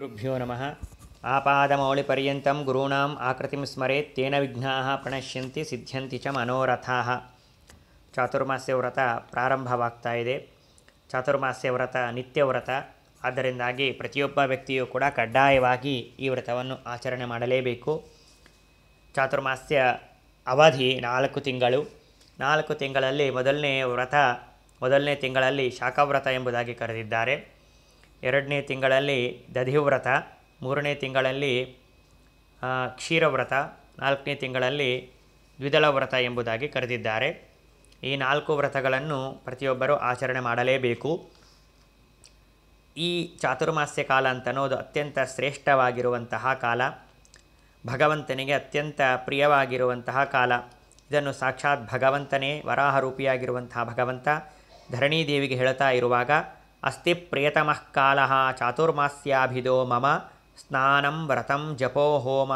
ಗುರುಭ್ಯೋ ನಮಃ ಆಪಾದಮೌಳಿಪರ್ಯಂತಂ ಗುರುಣಾಂ ಆಕೃತಿಂ ಸ್ಮರೆತ್ ತೇನ ವಿಘ್ನಾ ಪ್ರಣಶ್ಯಂತಿ ಸಿದ್ಧ್ಯಂತಿ ಚ ಮನೋರಥಾ ಚಾತುರ್ಮಾಸ್ಯ ವ್ರತ ಪ್ರಾರಂಭವಾಗ್ತಾ ಇದೆ ಚಾತುರ್ಮಾಸ್ಯ ವ್ರತ ನಿತ್ಯ ವ್ರತ ಆದ್ದರಿಂದಾಗಿ ಪ್ರತಿಯೊಬ್ಬ ವ್ಯಕ್ತಿಯೂ ಕೂಡ ಕಡ್ಡಾಯವಾಗಿ ಈ ವ್ರತವನ್ನು ಆಚರಣೆ ಮಾಡಲೇಬೇಕು ಚಾತುರ್ಮಾಸ್ಯ ಅವಧಿ ನಾಲ್ಕು ತಿಂಗಳು ನಾಲ್ಕು ತಿಂಗಳಲ್ಲಿ ಮೊದಲನೇ ವ್ರತ ಮೊದಲನೇ ತಿಂಗಳಲ್ಲಿ ಶಾಖವ್ರತ ಎಂಬುದಾಗಿ ಕರೆದಿದ್ದಾರೆ ಎರಡನೇ ತಿಂಗಳಲ್ಲಿ ದಧಿವ್ರತ ಮೂರನೇ ತಿಂಗಳಲ್ಲಿ ಕ್ಷೀರವ್ರತ ನಾಲ್ಕನೇ ತಿಂಗಳಲ್ಲಿ ದ್ವಿದಳ ವ್ರತ ಎಂಬುದಾಗಿ ಕರೆದಿದ್ದಾರೆ ಈ ನಾಲ್ಕು ವ್ರತಗಳನ್ನು ಪ್ರತಿಯೊಬ್ಬರೂ ಆಚರಣೆ ಮಾಡಲೇಬೇಕು ಈ ಚಾತುರ್ಮಾಸ್ಯ ಕಾಲ ಅಂತ ಅನ್ನೋದು ಅತ್ಯಂತ ಶ್ರೇಷ್ಠವಾಗಿರುವಂತಹ ಕಾಲ ಭಗವಂತನಿಗೆ ಅತ್ಯಂತ ಪ್ರಿಯವಾಗಿರುವಂತಹ ಕಾಲ ಇದನ್ನು ಸಾಕ್ಷಾತ್ ಭಗವಂತನೇ ವರಾಹ ರೂಪಿಯಾಗಿರುವಂತಹ ಭಗವಂತ ಧರಣೀದೇವಿಗೆ ಹೇಳ್ತಾ ಇರುವಾಗ ಅಸ್ತಿ ಪ್ರಿಯತಮಃ ಕಾಲ ಚಾತುರ್ಮಾಸ್ಯಾಭಿದೋ ಮಮ ಸ್ನಾನಂ ವ್ರತಂ ಜಪೋ ಹೋಮ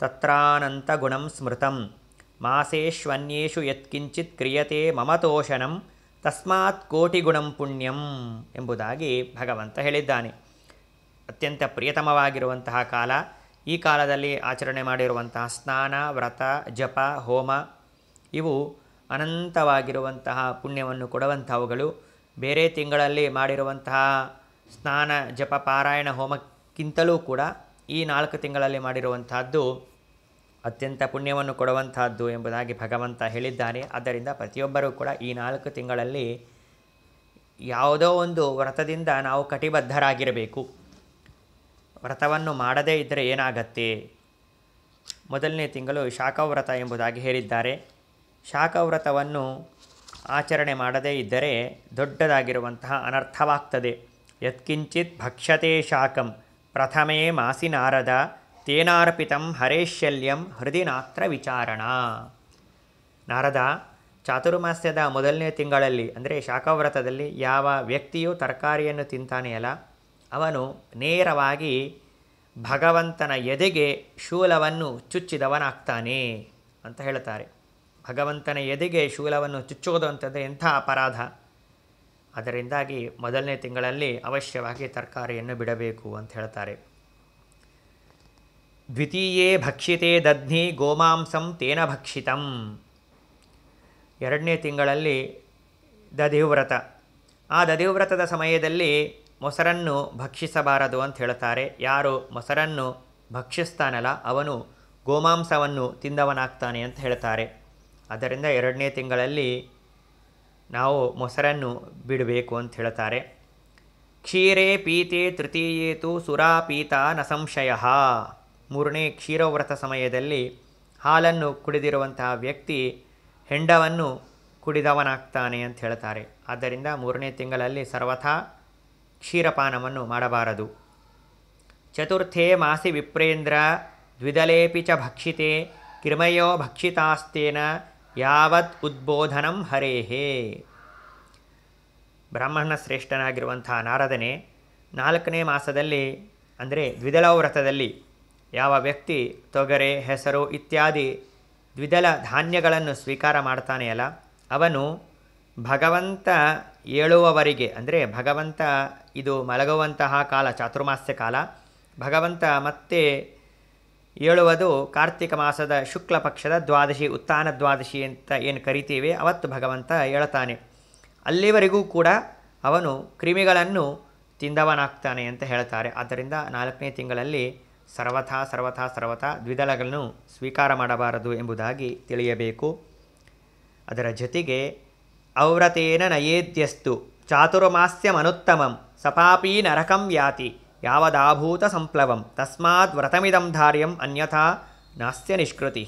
ತತ್ರಾನಂತಗುಣಂ ಸ್ಮೃತಂ ಮಾಸೇಷ್ವನ್ಯೇಷು ಯತ್ಕಿಂಚಿತ್ ಕ್ರಿಯತೆ ಮಮ ತೋಷಣಂ ತಸ್ಮಾತ್ ಕೋಟಿಗುಣಂ ಪುಣ್ಯಂ ಎಂಬುದಾಗಿ ಭಗವಂತ ಹೇಳಿದ್ದಾನೆ ಅತ್ಯಂತ ಪ್ರಿಯತಮವಾಗಿರುವಂತಹ ಕಾಲ ಈ ಕಾಲದಲ್ಲಿ ಆಚರಣೆ ಮಾಡಿರುವಂತಹ ಸ್ನಾನ ವ್ರತ ಜಪ ಹೋಮ ಇವು ಅನಂತವಾಗಿರುವಂತಹ ಪುಣ್ಯವನ್ನು ಕೊಡುವಂಥವುಗಳು ಬೇರೆ ತಿಂಗಳಲ್ಲಿ ಮಾಡಿರುವಂತಹ ಸ್ನಾನ ಜಪ ಪಾರಾಯಣ ಹೋಮಕ್ಕಿಂತಲೂ ಕೂಡ ಈ ನಾಲ್ಕು ತಿಂಗಳಲ್ಲಿ ಮಾಡಿರುವಂತಹದ್ದು ಅತ್ಯಂತ ಪುಣ್ಯವನ್ನು ಕೊಡುವಂತಹದ್ದು ಎಂಬುದಾಗಿ ಭಗವಂತ ಹೇಳಿದ್ದಾನೆ ಆದ್ದರಿಂದ ಪ್ರತಿಯೊಬ್ಬರೂ ಕೂಡ ಈ ನಾಲ್ಕು ತಿಂಗಳಲ್ಲಿ ಯಾವುದೋ ಒಂದು ವ್ರತದಿಂದ ನಾವು ಕಟಿಬದ್ಧರಾಗಿರಬೇಕು ವ್ರತವನ್ನು ಮಾಡದೇ ಇದ್ದರೆ ಏನಾಗತ್ತೆ ಮೊದಲನೇ ತಿಂಗಳು ಶಾಖವ್ರತ ಎಂಬುದಾಗಿ ಹೇಳಿದ್ದಾರೆ ಶಾಖವ್ರತವನ್ನು ಆಚರಣೆ ಮಾಡದೇ ಇದ್ದರೆ ದೊಡ್ಡದಾಗಿರುವಂತಹ ಅನರ್ಥವಾಗ್ತದೆ ಯತ್ಕಿಂಚಿತ್ ಭಕ್ಷತೆ ಶಾಕಂ ಪ್ರಥಮೇ ಮಾಸಿನಾರದ ತೇನಾರ್ಪಿತಂ ಹರೇಶಲ್ಯಂ ಹೃದಿನಾತ್ರ ವಿಚಾರಣ ನಾರದ ಚಾತುರ್ಮಾಸ್ಯದ ಮೊದಲನೇ ತಿಂಗಳಲ್ಲಿ ಅಂದರೆ ಶಾಖವ್ರತದಲ್ಲಿ ಯಾವ ವ್ಯಕ್ತಿಯು ತರಕಾರಿಯನ್ನು ತಿಂತಾನೆಯಲ್ಲ ಅವನು ನೇರವಾಗಿ ಭಗವಂತನ ಎದೆಗೆ ಶೂಲವನ್ನು ಚುಚ್ಚಿದವನಾಗ್ತಾನೆ ಅಂತ ಹೇಳ್ತಾರೆ ಭಗವಂತನ ಎದೆಗೆ ಶೂಲವನ್ನು ಚುಚ್ಚೋದು ಎಂಥ ಅಪರಾಧ ಅದರಿಂದಾಗಿ ಮೊದಲನೇ ತಿಂಗಳಲ್ಲಿ ಅವಶ್ಯವಾಗಿ ತರಕಾರಿಯನ್ನು ಬಿಡಬೇಕು ಅಂತ ಹೇಳ್ತಾರೆ ದ್ವಿತೀಯೇ ಭಕ್ಷಿತೆ ದಧ್ನಿ ಗೋಮಾಂಸಂ ತೇನ ಭಕ್ಷಿತಂ ಎರಡನೇ ತಿಂಗಳಲ್ಲಿ ದಧಿವ್ರತ ಆ ದಧಿವ್ರತದ ಸಮಯದಲ್ಲಿ ಮೊಸರನ್ನು ಭಕ್ಷಿಸಬಾರದು ಅಂತ ಹೇಳ್ತಾರೆ ಯಾರು ಮೊಸರನ್ನು ಭಕ್ಷಿಸ್ತಾನಲ್ಲ ಅವನು ಗೋಮಾಂಸವನ್ನು ತಿಂದವನಾಗ್ತಾನೆ ಅಂತ ಹೇಳ್ತಾರೆ ಅದರಿಂದ ಎರಡನೇ ತಿಂಗಳಲ್ಲಿ ನಾವು ಮೊಸರನ್ನು ಬಿಡಬೇಕು ಅಂತ ಹೇಳ್ತಾರೆ ಕ್ಷೀರೇ ಪೀತೆ ತೃತೀಯೇತು ಸುರಾ ಪೀತ ನ ಸಂಶಯ ಮೂರನೇ ಕ್ಷೀರವ್ರತ ಸಮಯದಲ್ಲಿ ಹಾಲನ್ನು ಕುಡಿದಿರುವಂತಹ ವ್ಯಕ್ತಿ ಹೆಂಡವನ್ನು ಕುಡಿದವನಾಗ್ತಾನೆ ಅಂತ ಹೇಳ್ತಾರೆ ಆದ್ದರಿಂದ ಮೂರನೇ ತಿಂಗಳಲ್ಲಿ ಸರ್ವಥಾ ಕ್ಷೀರಪಾನವನ್ನು ಮಾಡಬಾರದು ಚತುರ್ಥೇ ಮಾಸಿ ವಿಪ್ರೇಂದ್ರ ದ್ವಿದಲೇಪಿ ಚ ಭಕ್ಷಿತೆ ಕಿರ್ಮಯೋ ಭಕ್ಷಿತಾಸ್ತೇನ ಯಾವತ್ ಉದ್ಬೋಧನಂ ಹರೇಹೇ ಬ್ರಾಹ್ಮಣ ಶ್ರೇಷ್ಠನಾಗಿರುವಂಥ ನಾರದನೆ ನಾಲ್ಕನೇ ಮಾಸದಲ್ಲಿ ಅಂದರೆ ದ್ವಿದಳ ವ್ರತದಲ್ಲಿ ಯಾವ ವ್ಯಕ್ತಿ ತೊಗರೆ ಹೆಸರು ಇತ್ಯಾದಿ ದ್ವಿದಳ ಧಾನ್ಯಗಳನ್ನು ಸ್ವೀಕಾರ ಮಾಡ್ತಾನೆಯಲ್ಲ ಅವನು ಭಗವಂತ ಏಳುವವರಿಗೆ ಅಂದರೆ ಭಗವಂತ ಇದು ಮಲಗುವಂತಹ ಕಾಲ ಚಾತುರ್ಮಾಸ್ಯ ಕಾಲ ಭಗವಂತ ಮತ್ತೆ ಏಳುವುದು ಕಾರ್ತಿಕ ಮಾಸದ ಶುಕ್ಲ ಪಕ್ಷದ ದ್ವಾದಶಿ ಉತ್ಥಾನ ದ್ವಾದಶಿ ಅಂತ ಏನು ಕರಿತೀವಿ ಅವತ್ತು ಭಗವಂತ ಹೇಳ್ತಾನೆ ಅಲ್ಲಿವರೆಗೂ ಕೂಡ ಅವನು ಕ್ರಿಮಿಗಳನ್ನು ತಿಂದವನಾಗ್ತಾನೆ ಅಂತ ಹೇಳ್ತಾರೆ ಆದ್ದರಿಂದ ನಾಲ್ಕನೇ ತಿಂಗಳಲ್ಲಿ ಸರ್ವಥಾ ಸರ್ವಥಾ ಸರ್ವಥಾ ದ್ವಿದಳಗಳನ್ನು ಸ್ವೀಕಾರ ಮಾಡಬಾರದು ಎಂಬುದಾಗಿ ತಿಳಿಯಬೇಕು ಅದರ ಜೊತೆಗೆ ಔವ್ರತೇನ ನಯೇದ್ಯಸ್ತು ಚಾತುರ್ಮಾಸ್ಯಮನುತ್ತಮಂ ಸಪಾಪೀ ನರಕಂ ಯಾತಿ ಯಾವದಾಭೂತ ಸಂಪ್ಲವಂ ತಸ್ಮಾತ್ ವ್ರತಮಿದಂ ಧಾರ್ಯಂ ಅನ್ಯಥಾ ನಾಸ್ಯ ನಿಷ್ಕೃತಿ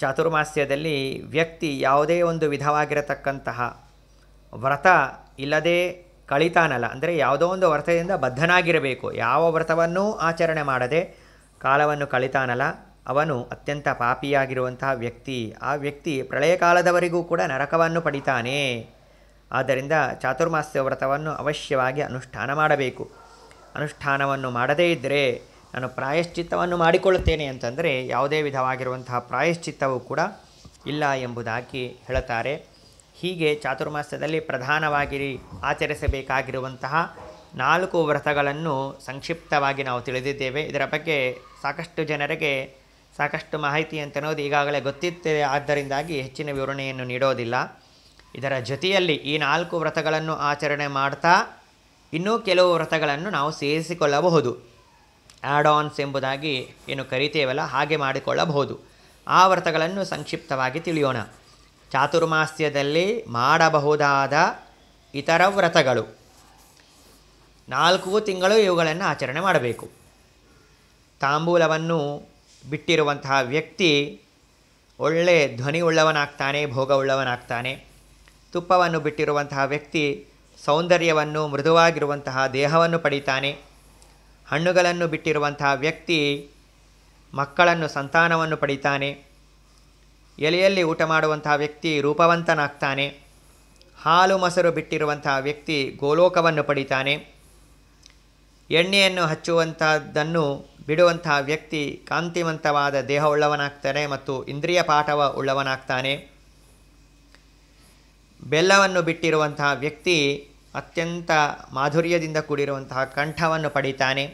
ಚಾತುರ್ಮಾಸ್ಯದಲ್ಲಿ ವ್ಯಕ್ತಿ ಯಾವುದೇ ಒಂದು ವಿಧವಾಗಿರತಕ್ಕಂತಹ ವ್ರತ ಇಲ್ಲದೆ ಕಳಿತಾನಲ್ಲ ಅಂದರೆ ಯಾವುದೋ ಒಂದು ವ್ರತದಿಂದ ಬದ್ಧನಾಗಿರಬೇಕು ಯಾವ ವ್ರತವನ್ನೂ ಆಚರಣೆ ಮಾಡದೆ ಕಾಲವನ್ನು ಕಳಿತಾನಲ್ಲ ಅವನು ಅತ್ಯಂತ ಪಾಪಿಯಾಗಿರುವಂತಹ ವ್ಯಕ್ತಿ ಆ ವ್ಯಕ್ತಿ ಪ್ರಳಯ ಕಾಲದವರೆಗೂ ಕೂಡ ನರಕವನ್ನು ಪಡಿತಾನೆ ಆದ್ದರಿಂದ ಚಾತುರ್ಮಾಸ್ಯ ವ್ರತವನ್ನು ಅವಶ್ಯವಾಗಿ ಅನುಷ್ಠಾನ ಮಾಡಬೇಕು ಅನುಷ್ಠಾನವನ್ನು ಮಾಡದೇ ಇದ್ದರೆ ನಾನು ಪ್ರಾಯಶ್ಚಿತ್ತವನ್ನು ಮಾಡಿಕೊಳ್ಳುತ್ತೇನೆ ಅಂತಂದರೆ ಯಾವುದೇ ವಿಧವಾಗಿರುವಂತಹ ಪ್ರಾಯಶ್ಚಿತ್ತವೂ ಕೂಡ ಇಲ್ಲ ಎಂಬುದಾಗಿ ಹೇಳುತ್ತಾರೆ ಹೀಗೆ ಚಾತುರ್ಮಾಸ್ಯದಲ್ಲಿ ಪ್ರಧಾನವಾಗಿ ಆಚರಿಸಬೇಕಾಗಿರುವಂತಹ ನಾಲ್ಕು ವ್ರತಗಳನ್ನು ಸಂಕ್ಷಿಪ್ತವಾಗಿ ನಾವು ತಿಳಿದಿದ್ದೇವೆ ಇದರ ಬಗ್ಗೆ ಸಾಕಷ್ಟು ಜನರಿಗೆ ಸಾಕಷ್ಟು ಮಾಹಿತಿ ಅನ್ನೋದು ಈಗಾಗಲೇ ಗೊತ್ತಿತ್ತೇ ಆದ್ದರಿಂದಾಗಿ ಹೆಚ್ಚಿನ ವಿವರಣೆಯನ್ನು ನೀಡೋದಿಲ್ಲ ಇದರ ಜೊತೆಯಲ್ಲಿ ಈ ನಾಲ್ಕು ವ್ರತಗಳನ್ನು ಆಚರಣೆ ಮಾಡ್ತಾ ಇನ್ನೂ ಕೆಲವು ವ್ರತಗಳನ್ನು ನಾವು ಸೇರಿಸಿಕೊಳ್ಳಬಹುದು ಆ್ಯಡ್ ಆನ್ಸ್ ಎಂಬುದಾಗಿ ಏನು ಕರಿತೇವಲ್ಲ ಹಾಗೆ ಮಾಡಿಕೊಳ್ಳಬಹುದು ಆ ವ್ರತಗಳನ್ನು ಸಂಕ್ಷಿಪ್ತವಾಗಿ ತಿಳಿಯೋಣ ಚಾತುರ್ಮಾಸ್ಯದಲ್ಲಿ ಮಾಡಬಹುದಾದ ಇತರ ವ್ರತಗಳು ನಾಲ್ಕು ತಿಂಗಳು ಇವುಗಳನ್ನು ಆಚರಣೆ ಮಾಡಬೇಕು ತಾಂಬೂಲವನ್ನು ಬಿಟ್ಟಿರುವಂತಹ ವ್ಯಕ್ತಿ ಒಳ್ಳೆ ಉಳ್ಳವನಾಗ್ತಾನೆ ಭೋಗ ಭೋಗವುಳ್ಳವನಾಗ್ತಾನೆ ತುಪ್ಪವನ್ನು ಬಿಟ್ಟಿರುವಂತಹ ವ್ಯಕ್ತಿ ಸೌಂದರ್ಯವನ್ನು ಮೃದುವಾಗಿರುವಂತಹ ದೇಹವನ್ನು ಪಡಿತಾನೆ ಹಣ್ಣುಗಳನ್ನು ಬಿಟ್ಟಿರುವಂತಹ ವ್ಯಕ್ತಿ ಮಕ್ಕಳನ್ನು ಸಂತಾನವನ್ನು ಪಡಿತಾನೆ ಎಲೆಯಲ್ಲಿ ಊಟ ಮಾಡುವಂತಹ ವ್ಯಕ್ತಿ ರೂಪವಂತನಾಗ್ತಾನೆ ಹಾಲು ಮೊಸರು ಬಿಟ್ಟಿರುವಂತಹ ವ್ಯಕ್ತಿ ಗೋಲೋಕವನ್ನು ಪಡಿತಾನೆ ಎಣ್ಣೆಯನ್ನು ಹಚ್ಚುವಂಥದ್ದನ್ನು ಬಿಡುವಂತಹ ವ್ಯಕ್ತಿ ಕಾಂತಿವಂತವಾದ ದೇಹವುಳ್ಳವನಾಗ್ತಾನೆ ಮತ್ತು ಇಂದ್ರಿಯ ಪಾಠವ ಉಳ್ಳವನಾಗ್ತಾನೆ ಬೆಲ್ಲವನ್ನು ಬಿಟ್ಟಿರುವಂತಹ ವ್ಯಕ್ತಿ ಅತ್ಯಂತ ಮಾಧುರ್ಯದಿಂದ ಕೂಡಿರುವಂತಹ ಕಂಠವನ್ನು ಪಡಿತಾನೆ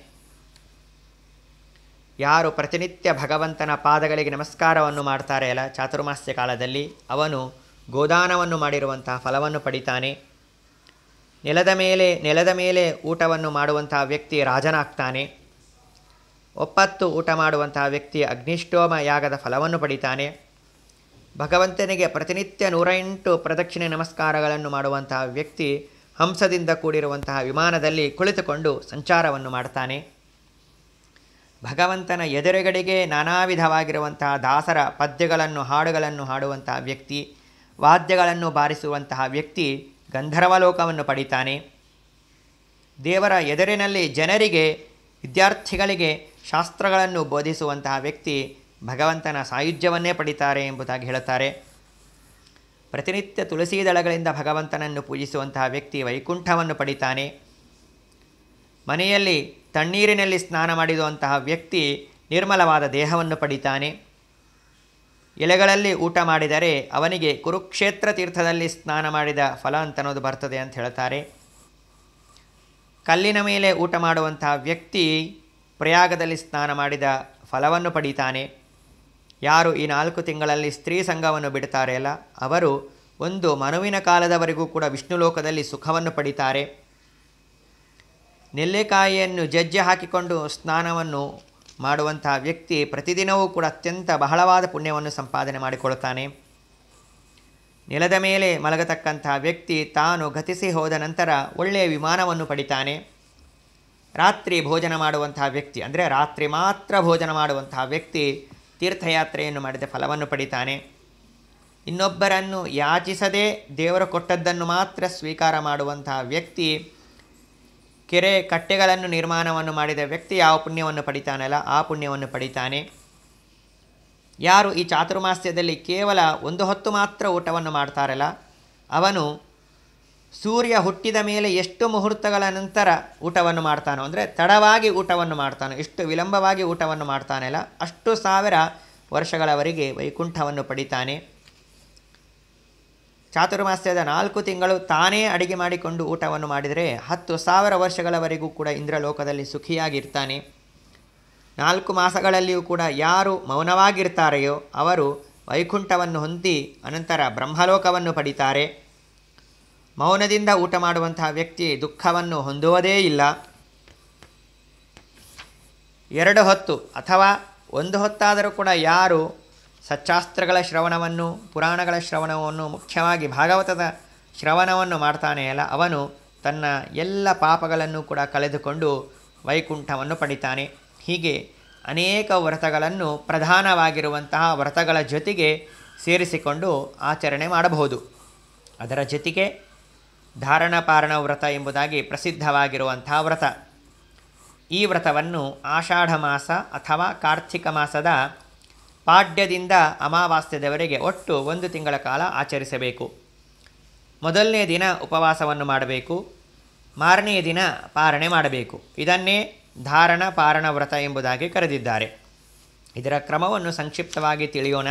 ಯಾರು ಪ್ರತಿನಿತ್ಯ ಭಗವಂತನ ಪಾದಗಳಿಗೆ ನಮಸ್ಕಾರವನ್ನು ಮಾಡ್ತಾರೆ ಅಲ್ಲ ಚಾತುರ್ಮಾಸ್ಯ ಕಾಲದಲ್ಲಿ ಅವನು ಗೋದಾನವನ್ನು ಮಾಡಿರುವಂತಹ ಫಲವನ್ನು ಪಡಿತಾನೆ ನೆಲದ ಮೇಲೆ ನೆಲದ ಮೇಲೆ ಊಟವನ್ನು ಮಾಡುವಂತಹ ವ್ಯಕ್ತಿ ರಾಜನಾಗ್ತಾನೆ ಒಪ್ಪತ್ತು ಊಟ ಮಾಡುವಂತಹ ವ್ಯಕ್ತಿ ಅಗ್ನಿಷ್ಠೋಮ ಯಾಗದ ಫಲವನ್ನು ಪಡಿತಾನೆ ಭಗವಂತನಿಗೆ ಪ್ರತಿನಿತ್ಯ ನೂರ ಎಂಟು ಪ್ರದಕ್ಷಿಣೆ ನಮಸ್ಕಾರಗಳನ್ನು ಮಾಡುವಂತಹ ವ್ಯಕ್ತಿ ಹಂಸದಿಂದ ಕೂಡಿರುವಂತಹ ವಿಮಾನದಲ್ಲಿ ಕುಳಿತುಕೊಂಡು ಸಂಚಾರವನ್ನು ಮಾಡ್ತಾನೆ ಭಗವಂತನ ಎದುರುಗಡೆಗೆ ನಾನಾ ವಿಧವಾಗಿರುವಂತಹ ದಾಸರ ಪದ್ಯಗಳನ್ನು ಹಾಡುಗಳನ್ನು ಹಾಡುವಂತಹ ವ್ಯಕ್ತಿ ವಾದ್ಯಗಳನ್ನು ಬಾರಿಸುವಂತಹ ವ್ಯಕ್ತಿ ಗಂಧರ್ವಲೋಕವನ್ನು ಪಡಿತಾನೆ ದೇವರ ಎದುರಿನಲ್ಲಿ ಜನರಿಗೆ ವಿದ್ಯಾರ್ಥಿಗಳಿಗೆ ಶಾಸ್ತ್ರಗಳನ್ನು ಬೋಧಿಸುವಂತಹ ವ್ಯಕ್ತಿ ಭಗವಂತನ ಸಾಯುಜ್ಯವನ್ನೇ ಪಡಿತಾರೆ ಎಂಬುದಾಗಿ ಹೇಳುತ್ತಾರೆ ಪ್ರತಿನಿತ್ಯ ತುಳಸಿ ದಳಗಳಿಂದ ಭಗವಂತನನ್ನು ಪೂಜಿಸುವಂತಹ ವ್ಯಕ್ತಿ ವೈಕುಂಠವನ್ನು ಪಡಿತಾನೆ ಮನೆಯಲ್ಲಿ ತಣ್ಣೀರಿನಲ್ಲಿ ಸ್ನಾನ ಮಾಡಿರುವಂತಹ ವ್ಯಕ್ತಿ ನಿರ್ಮಲವಾದ ದೇಹವನ್ನು ಪಡಿತಾನೆ ಎಲೆಗಳಲ್ಲಿ ಊಟ ಮಾಡಿದರೆ ಅವನಿಗೆ ಕುರುಕ್ಷೇತ್ರ ತೀರ್ಥದಲ್ಲಿ ಸ್ನಾನ ಮಾಡಿದ ಫಲ ಅನ್ನೋದು ಬರ್ತದೆ ಅಂತ ಹೇಳ್ತಾರೆ ಕಲ್ಲಿನ ಮೇಲೆ ಊಟ ಮಾಡುವಂತಹ ವ್ಯಕ್ತಿ ಪ್ರಯಾಗದಲ್ಲಿ ಸ್ನಾನ ಮಾಡಿದ ಫಲವನ್ನು ಪಡಿತಾನೆ ಯಾರು ಈ ನಾಲ್ಕು ತಿಂಗಳಲ್ಲಿ ಸ್ತ್ರೀ ಸಂಘವನ್ನು ಬಿಡ್ತಾರೆಯಲ್ಲ ಅವರು ಒಂದು ಮನುವಿನ ಕಾಲದವರೆಗೂ ಕೂಡ ವಿಷ್ಣು ಲೋಕದಲ್ಲಿ ಸುಖವನ್ನು ಪಡಿತಾರೆ ನೆಲ್ಲೆಕಾಯಿಯನ್ನು ಜಜ್ಜೆ ಹಾಕಿಕೊಂಡು ಸ್ನಾನವನ್ನು ಮಾಡುವಂತಹ ವ್ಯಕ್ತಿ ಪ್ರತಿದಿನವೂ ಕೂಡ ಅತ್ಯಂತ ಬಹಳವಾದ ಪುಣ್ಯವನ್ನು ಸಂಪಾದನೆ ಮಾಡಿಕೊಳ್ಳುತ್ತಾನೆ ನೆಲದ ಮೇಲೆ ಮಲಗತಕ್ಕಂತಹ ವ್ಯಕ್ತಿ ತಾನು ಗತಿಸಿ ಹೋದ ನಂತರ ಒಳ್ಳೆಯ ವಿಮಾನವನ್ನು ಪಡಿತಾನೆ ರಾತ್ರಿ ಭೋಜನ ಮಾಡುವಂತಹ ವ್ಯಕ್ತಿ ಅಂದರೆ ರಾತ್ರಿ ಮಾತ್ರ ಭೋಜನ ಮಾಡುವಂತಹ ವ್ಯಕ್ತಿ ತೀರ್ಥಯಾತ್ರೆಯನ್ನು ಮಾಡಿದ ಫಲವನ್ನು ಪಡಿತಾನೆ ಇನ್ನೊಬ್ಬರನ್ನು ಯಾಚಿಸದೆ ದೇವರು ಕೊಟ್ಟದ್ದನ್ನು ಮಾತ್ರ ಸ್ವೀಕಾರ ಮಾಡುವಂತಹ ವ್ಯಕ್ತಿ ಕೆರೆ ಕಟ್ಟೆಗಳನ್ನು ನಿರ್ಮಾಣವನ್ನು ಮಾಡಿದ ವ್ಯಕ್ತಿ ಯಾವ ಪುಣ್ಯವನ್ನು ಪಡಿತಾನಲ್ಲ ಆ ಪುಣ್ಯವನ್ನು ಪಡಿತಾನೆ ಯಾರು ಈ ಚಾತುರ್ಮಾಸ್ಯದಲ್ಲಿ ಕೇವಲ ಒಂದು ಹೊತ್ತು ಮಾತ್ರ ಊಟವನ್ನು ಮಾಡ್ತಾರಲ್ಲ ಅವನು ಸೂರ್ಯ ಹುಟ್ಟಿದ ಮೇಲೆ ಎಷ್ಟು ಮುಹೂರ್ತಗಳ ನಂತರ ಊಟವನ್ನು ಮಾಡ್ತಾನೋ ಅಂದರೆ ತಡವಾಗಿ ಊಟವನ್ನು ಮಾಡ್ತಾನೋ ಎಷ್ಟು ವಿಳಂಬವಾಗಿ ಊಟವನ್ನು ಅಲ್ಲ ಅಷ್ಟು ಸಾವಿರ ವರ್ಷಗಳವರೆಗೆ ವೈಕುಂಠವನ್ನು ಪಡಿತಾನೆ ಚಾತುರ್ಮಾಸ್ಯದ ನಾಲ್ಕು ತಿಂಗಳು ತಾನೇ ಅಡಿಗೆ ಮಾಡಿಕೊಂಡು ಊಟವನ್ನು ಮಾಡಿದರೆ ಹತ್ತು ಸಾವಿರ ವರ್ಷಗಳವರೆಗೂ ಕೂಡ ಇಂದ್ರಲೋಕದಲ್ಲಿ ಸುಖಿಯಾಗಿರ್ತಾನೆ ನಾಲ್ಕು ಮಾಸಗಳಲ್ಲಿಯೂ ಕೂಡ ಯಾರು ಮೌನವಾಗಿರ್ತಾರೆಯೋ ಅವರು ವೈಕುಂಠವನ್ನು ಹೊಂದಿ ಅನಂತರ ಬ್ರಹ್ಮಲೋಕವನ್ನು ಪಡಿತಾರೆ ಮೌನದಿಂದ ಊಟ ಮಾಡುವಂತಹ ವ್ಯಕ್ತಿ ದುಃಖವನ್ನು ಹೊಂದುವುದೇ ಇಲ್ಲ ಎರಡು ಹೊತ್ತು ಅಥವಾ ಒಂದು ಹೊತ್ತಾದರೂ ಕೂಡ ಯಾರು ಸಚ್ಚಾಸ್ತ್ರಗಳ ಶ್ರವಣವನ್ನು ಪುರಾಣಗಳ ಶ್ರವಣವನ್ನು ಮುಖ್ಯವಾಗಿ ಭಾಗವತದ ಶ್ರವಣವನ್ನು ಮಾಡ್ತಾನೆ ಅಲ್ಲ ಅವನು ತನ್ನ ಎಲ್ಲ ಪಾಪಗಳನ್ನು ಕೂಡ ಕಳೆದುಕೊಂಡು ವೈಕುಂಠವನ್ನು ಪಡಿತಾನೆ ಹೀಗೆ ಅನೇಕ ವ್ರತಗಳನ್ನು ಪ್ರಧಾನವಾಗಿರುವಂತಹ ವ್ರತಗಳ ಜೊತೆಗೆ ಸೇರಿಸಿಕೊಂಡು ಆಚರಣೆ ಮಾಡಬಹುದು ಅದರ ಜೊತೆಗೆ ಧಾರಣಪಾರಣ ವ್ರತ ಎಂಬುದಾಗಿ ಪ್ರಸಿದ್ಧವಾಗಿರುವಂಥ ವ್ರತ ಈ ವ್ರತವನ್ನು ಆಷಾಢ ಮಾಸ ಅಥವಾ ಕಾರ್ತಿಕ ಮಾಸದ ಪಾಡ್ಯದಿಂದ ಅಮಾವಾಸ್ಯದವರೆಗೆ ಒಟ್ಟು ಒಂದು ತಿಂಗಳ ಕಾಲ ಆಚರಿಸಬೇಕು ಮೊದಲನೇ ದಿನ ಉಪವಾಸವನ್ನು ಮಾಡಬೇಕು ಮಾರನೆಯ ದಿನ ಪಾರಣೆ ಮಾಡಬೇಕು ಇದನ್ನೇ ಧಾರಣ ಪಾರಣ ವ್ರತ ಎಂಬುದಾಗಿ ಕರೆದಿದ್ದಾರೆ ಇದರ ಕ್ರಮವನ್ನು ಸಂಕ್ಷಿಪ್ತವಾಗಿ ತಿಳಿಯೋಣ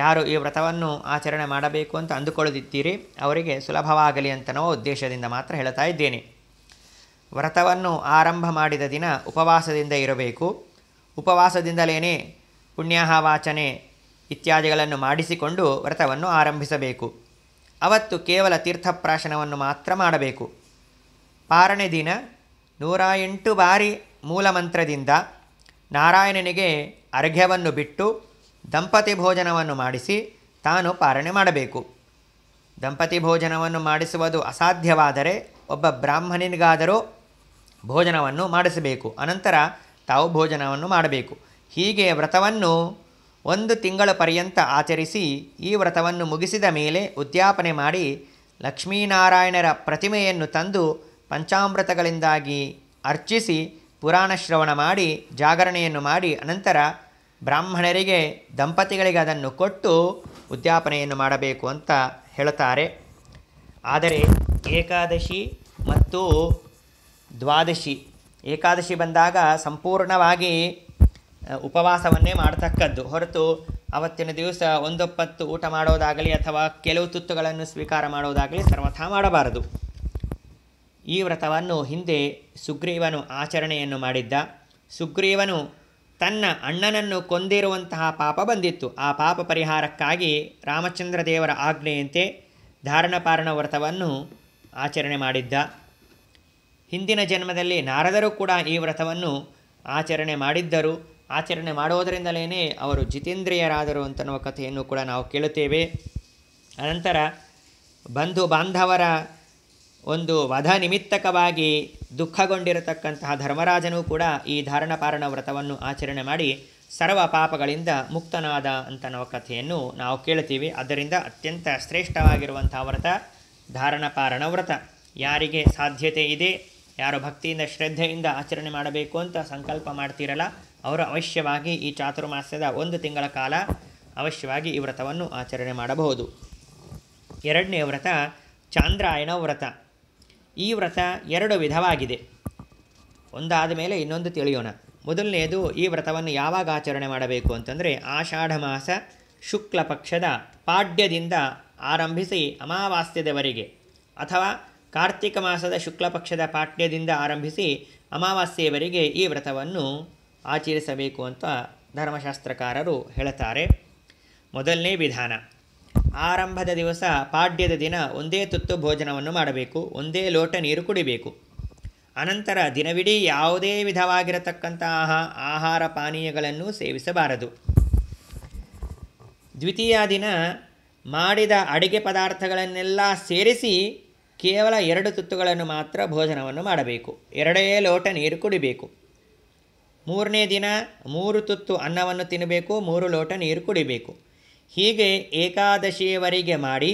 ಯಾರು ಈ ವ್ರತವನ್ನು ಆಚರಣೆ ಮಾಡಬೇಕು ಅಂತ ಅಂದುಕೊಳ್ಳದಿದ್ದೀರಿ ಅವರಿಗೆ ಸುಲಭವಾಗಲಿ ಅಂತ ಉದ್ದೇಶದಿಂದ ಮಾತ್ರ ಹೇಳ್ತಾ ಇದ್ದೇನೆ ವ್ರತವನ್ನು ಆರಂಭ ಮಾಡಿದ ದಿನ ಉಪವಾಸದಿಂದ ಇರಬೇಕು ಉಪವಾಸದಿಂದಲೇ ಪುಣ್ಯಾಹ ವಾಚನೆ ಇತ್ಯಾದಿಗಳನ್ನು ಮಾಡಿಸಿಕೊಂಡು ವ್ರತವನ್ನು ಆರಂಭಿಸಬೇಕು ಅವತ್ತು ಕೇವಲ ತೀರ್ಥಪ್ರಾಶನವನ್ನು ಮಾತ್ರ ಮಾಡಬೇಕು ಪಾರಣೆ ದಿನ ನೂರ ಎಂಟು ಬಾರಿ ಮೂಲಮಂತ್ರದಿಂದ ನಾರಾಯಣನಿಗೆ ಅರ್ಘ್ಯವನ್ನು ಬಿಟ್ಟು ದಂಪತಿ ಭೋಜನವನ್ನು ಮಾಡಿಸಿ ತಾನು ಪಾರಣೆ ಮಾಡಬೇಕು ದಂಪತಿ ಭೋಜನವನ್ನು ಮಾಡಿಸುವುದು ಅಸಾಧ್ಯವಾದರೆ ಒಬ್ಬ ಬ್ರಾಹ್ಮಣನಿಗಾದರೂ ಭೋಜನವನ್ನು ಮಾಡಿಸಬೇಕು ಅನಂತರ ತಾವು ಭೋಜನವನ್ನು ಮಾಡಬೇಕು ಹೀಗೆ ವ್ರತವನ್ನು ಒಂದು ತಿಂಗಳ ಪರ್ಯಂತ ಆಚರಿಸಿ ಈ ವ್ರತವನ್ನು ಮುಗಿಸಿದ ಮೇಲೆ ಉದ್ಯಾಪನೆ ಮಾಡಿ ಲಕ್ಷ್ಮೀನಾರಾಯಣರ ಪ್ರತಿಮೆಯನ್ನು ತಂದು ಪಂಚಾಮೃತಗಳಿಂದಾಗಿ ಅರ್ಚಿಸಿ ಪುರಾಣ ಶ್ರವಣ ಮಾಡಿ ಜಾಗರಣೆಯನ್ನು ಮಾಡಿ ಅನಂತರ ಬ್ರಾಹ್ಮಣರಿಗೆ ದಂಪತಿಗಳಿಗೆ ಅದನ್ನು ಕೊಟ್ಟು ಉದ್ಯಾಪನೆಯನ್ನು ಮಾಡಬೇಕು ಅಂತ ಹೇಳುತ್ತಾರೆ ಆದರೆ ಏಕಾದಶಿ ಮತ್ತು ದ್ವಾದಶಿ ಏಕಾದಶಿ ಬಂದಾಗ ಸಂಪೂರ್ಣವಾಗಿ ಉಪವಾಸವನ್ನೇ ಮಾಡತಕ್ಕದ್ದು ಹೊರತು ಅವತ್ತಿನ ದಿವಸ ಒಂದೊಪ್ಪತ್ತು ಊಟ ಮಾಡೋದಾಗಲಿ ಅಥವಾ ಕೆಲವು ತುತ್ತುಗಳನ್ನು ಸ್ವೀಕಾರ ಮಾಡೋದಾಗಲಿ ಸರ್ವಥಾ ಮಾಡಬಾರದು ಈ ವ್ರತವನ್ನು ಹಿಂದೆ ಸುಗ್ರೀವನು ಆಚರಣೆಯನ್ನು ಮಾಡಿದ್ದ ಸುಗ್ರೀವನು ತನ್ನ ಅಣ್ಣನನ್ನು ಕೊಂದಿರುವಂತಹ ಪಾಪ ಬಂದಿತ್ತು ಆ ಪಾಪ ಪರಿಹಾರಕ್ಕಾಗಿ ರಾಮಚಂದ್ರ ದೇವರ ಆಜ್ಞೆಯಂತೆ ಧಾರಣಪಾರಣ ವ್ರತವನ್ನು ಆಚರಣೆ ಮಾಡಿದ್ದ ಹಿಂದಿನ ಜನ್ಮದಲ್ಲಿ ನಾರದರು ಕೂಡ ಈ ವ್ರತವನ್ನು ಆಚರಣೆ ಮಾಡಿದ್ದರು ಆಚರಣೆ ಮಾಡುವುದರಿಂದಲೇ ಅವರು ಜಿತೇಂದ್ರಿಯರಾದರು ಅಂತನ್ನುವ ಕಥೆಯನ್ನು ಕೂಡ ನಾವು ಕೇಳುತ್ತೇವೆ ಅನಂತರ ಬಂಧು ಬಾಂಧವರ ಒಂದು ವಧ ನಿಮಿತ್ತಕವಾಗಿ ದುಃಖಗೊಂಡಿರತಕ್ಕಂತಹ ಧರ್ಮರಾಜನೂ ಕೂಡ ಈ ಧಾರಣಪಾರಣ ವ್ರತವನ್ನು ಆಚರಣೆ ಮಾಡಿ ಸರ್ವ ಪಾಪಗಳಿಂದ ಮುಕ್ತನಾದ ಅಂತ ಕಥೆಯನ್ನು ನಾವು ಕೇಳ್ತೀವಿ ಅದರಿಂದ ಅತ್ಯಂತ ಶ್ರೇಷ್ಠವಾಗಿರುವಂಥ ವ್ರತ ಧಾರಣಪಾರಣ ವ್ರತ ಯಾರಿಗೆ ಸಾಧ್ಯತೆ ಇದೆ ಯಾರು ಭಕ್ತಿಯಿಂದ ಶ್ರದ್ಧೆಯಿಂದ ಆಚರಣೆ ಮಾಡಬೇಕು ಅಂತ ಸಂಕಲ್ಪ ಮಾಡ್ತಿರಲ್ಲ ಅವರು ಅವಶ್ಯವಾಗಿ ಈ ಚಾತುರ್ಮಾಸ್ಯದ ಒಂದು ತಿಂಗಳ ಕಾಲ ಅವಶ್ಯವಾಗಿ ಈ ವ್ರತವನ್ನು ಆಚರಣೆ ಮಾಡಬಹುದು ಎರಡನೇ ವ್ರತ ಚಾಂದ್ರಾಯಣ ವ್ರತ ಈ ವ್ರತ ಎರಡು ವಿಧವಾಗಿದೆ ಒಂದಾದ ಮೇಲೆ ಇನ್ನೊಂದು ತಿಳಿಯೋಣ ಮೊದಲನೆಯದು ಈ ವ್ರತವನ್ನು ಯಾವಾಗ ಆಚರಣೆ ಮಾಡಬೇಕು ಅಂತಂದರೆ ಆಷಾಢ ಮಾಸ ಶುಕ್ಲ ಪಕ್ಷದ ಪಾಡ್ಯದಿಂದ ಆರಂಭಿಸಿ ಅಮಾವಾಸ್ಯದವರೆಗೆ ಅಥವಾ ಕಾರ್ತಿಕ ಮಾಸದ ಶುಕ್ಲ ಪಕ್ಷದ ಪಾಡ್ಯದಿಂದ ಆರಂಭಿಸಿ ಅಮಾವಾಸ್ಯೆಯವರೆಗೆ ಈ ವ್ರತವನ್ನು ಆಚರಿಸಬೇಕು ಅಂತ ಧರ್ಮಶಾಸ್ತ್ರಕಾರರು ಹೇಳುತ್ತಾರೆ ಮೊದಲನೇ ವಿಧಾನ ಆರಂಭದ ದಿವಸ ಪಾಡ್ಯದ ದಿನ ಒಂದೇ ತುತ್ತು ಭೋಜನವನ್ನು ಮಾಡಬೇಕು ಒಂದೇ ಲೋಟ ನೀರು ಕುಡಿಬೇಕು ಅನಂತರ ದಿನವಿಡೀ ಯಾವುದೇ ವಿಧವಾಗಿರತಕ್ಕಂತಹ ಆಹಾರ ಪಾನೀಯಗಳನ್ನು ಸೇವಿಸಬಾರದು ದ್ವಿತೀಯ ದಿನ ಮಾಡಿದ ಅಡಿಗೆ ಪದಾರ್ಥಗಳನ್ನೆಲ್ಲ ಸೇರಿಸಿ ಕೇವಲ ಎರಡು ತುತ್ತುಗಳನ್ನು ಮಾತ್ರ ಭೋಜನವನ್ನು ಮಾಡಬೇಕು ಎರಡೇ ಲೋಟ ನೀರು ಕುಡಿಬೇಕು ಮೂರನೇ ದಿನ ಮೂರು ತುತ್ತು ಅನ್ನವನ್ನು ತಿನ್ನಬೇಕು ಮೂರು ಲೋಟ ನೀರು ಕುಡಿಬೇಕು ಹೀಗೆ ಏಕಾದಶಿಯವರೆಗೆ ಮಾಡಿ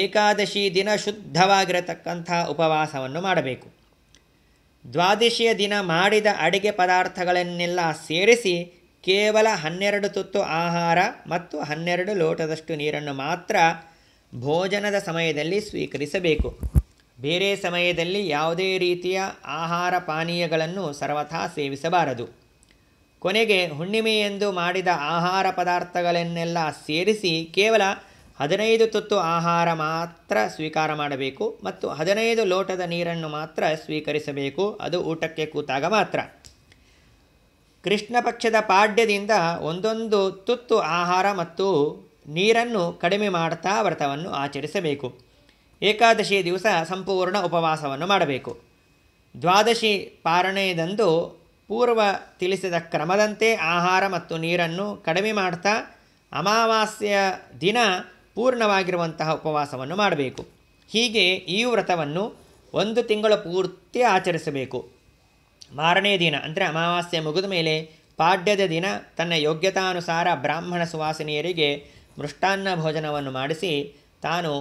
ಏಕಾದಶಿ ದಿನ ಶುದ್ಧವಾಗಿರತಕ್ಕಂಥ ಉಪವಾಸವನ್ನು ಮಾಡಬೇಕು ದ್ವಾದಶಿಯ ದಿನ ಮಾಡಿದ ಅಡಿಗೆ ಪದಾರ್ಥಗಳನ್ನೆಲ್ಲ ಸೇರಿಸಿ ಕೇವಲ ಹನ್ನೆರಡು ತುತ್ತು ಆಹಾರ ಮತ್ತು ಹನ್ನೆರಡು ಲೋಟದಷ್ಟು ನೀರನ್ನು ಮಾತ್ರ ಭೋಜನದ ಸಮಯದಲ್ಲಿ ಸ್ವೀಕರಿಸಬೇಕು ಬೇರೆ ಸಮಯದಲ್ಲಿ ಯಾವುದೇ ರೀತಿಯ ಆಹಾರ ಪಾನೀಯಗಳನ್ನು ಸರ್ವಥಾ ಸೇವಿಸಬಾರದು ಕೊನೆಗೆ ಹುಣ್ಣಿಮೆಯೆಂದು ಮಾಡಿದ ಆಹಾರ ಪದಾರ್ಥಗಳನ್ನೆಲ್ಲ ಸೇರಿಸಿ ಕೇವಲ ಹದಿನೈದು ತುತ್ತು ಆಹಾರ ಮಾತ್ರ ಸ್ವೀಕಾರ ಮಾಡಬೇಕು ಮತ್ತು ಹದಿನೈದು ಲೋಟದ ನೀರನ್ನು ಮಾತ್ರ ಸ್ವೀಕರಿಸಬೇಕು ಅದು ಊಟಕ್ಕೆ ಕೂತಾಗ ಮಾತ್ರ ಕೃಷ್ಣ ಪಕ್ಷದ ಪಾಡ್ಯದಿಂದ ಒಂದೊಂದು ತುತ್ತು ಆಹಾರ ಮತ್ತು ನೀರನ್ನು ಕಡಿಮೆ ಮಾಡ್ತಾ ವ್ರತವನ್ನು ಆಚರಿಸಬೇಕು ಏಕಾದಶಿ ದಿವಸ ಸಂಪೂರ್ಣ ಉಪವಾಸವನ್ನು ಮಾಡಬೇಕು ದ್ವಾದಶಿ ಪಾರಣೆಯದಂದು ಪೂರ್ವ ತಿಳಿಸಿದ ಕ್ರಮದಂತೆ ಆಹಾರ ಮತ್ತು ನೀರನ್ನು ಕಡಿಮೆ ಮಾಡ್ತಾ ಅಮಾವಾಸ್ಯೆಯ ದಿನ ಪೂರ್ಣವಾಗಿರುವಂತಹ ಉಪವಾಸವನ್ನು ಮಾಡಬೇಕು ಹೀಗೆ ಈ ವ್ರತವನ್ನು ಒಂದು ತಿಂಗಳ ಪೂರ್ತಿ ಆಚರಿಸಬೇಕು ಮಾರನೇ ದಿನ ಅಂದರೆ ಅಮಾವಾಸ್ಯೆ ಮುಗಿದ ಮೇಲೆ ಪಾಡ್ಯದ ದಿನ ತನ್ನ ಯೋಗ್ಯತಾನುಸಾರ ಬ್ರಾಹ್ಮಣ ಸುವಾಸಿನಿಯರಿಗೆ ಮೃಷ್ಟಾನ್ನ ಭೋಜನವನ್ನು ಮಾಡಿಸಿ ತಾನು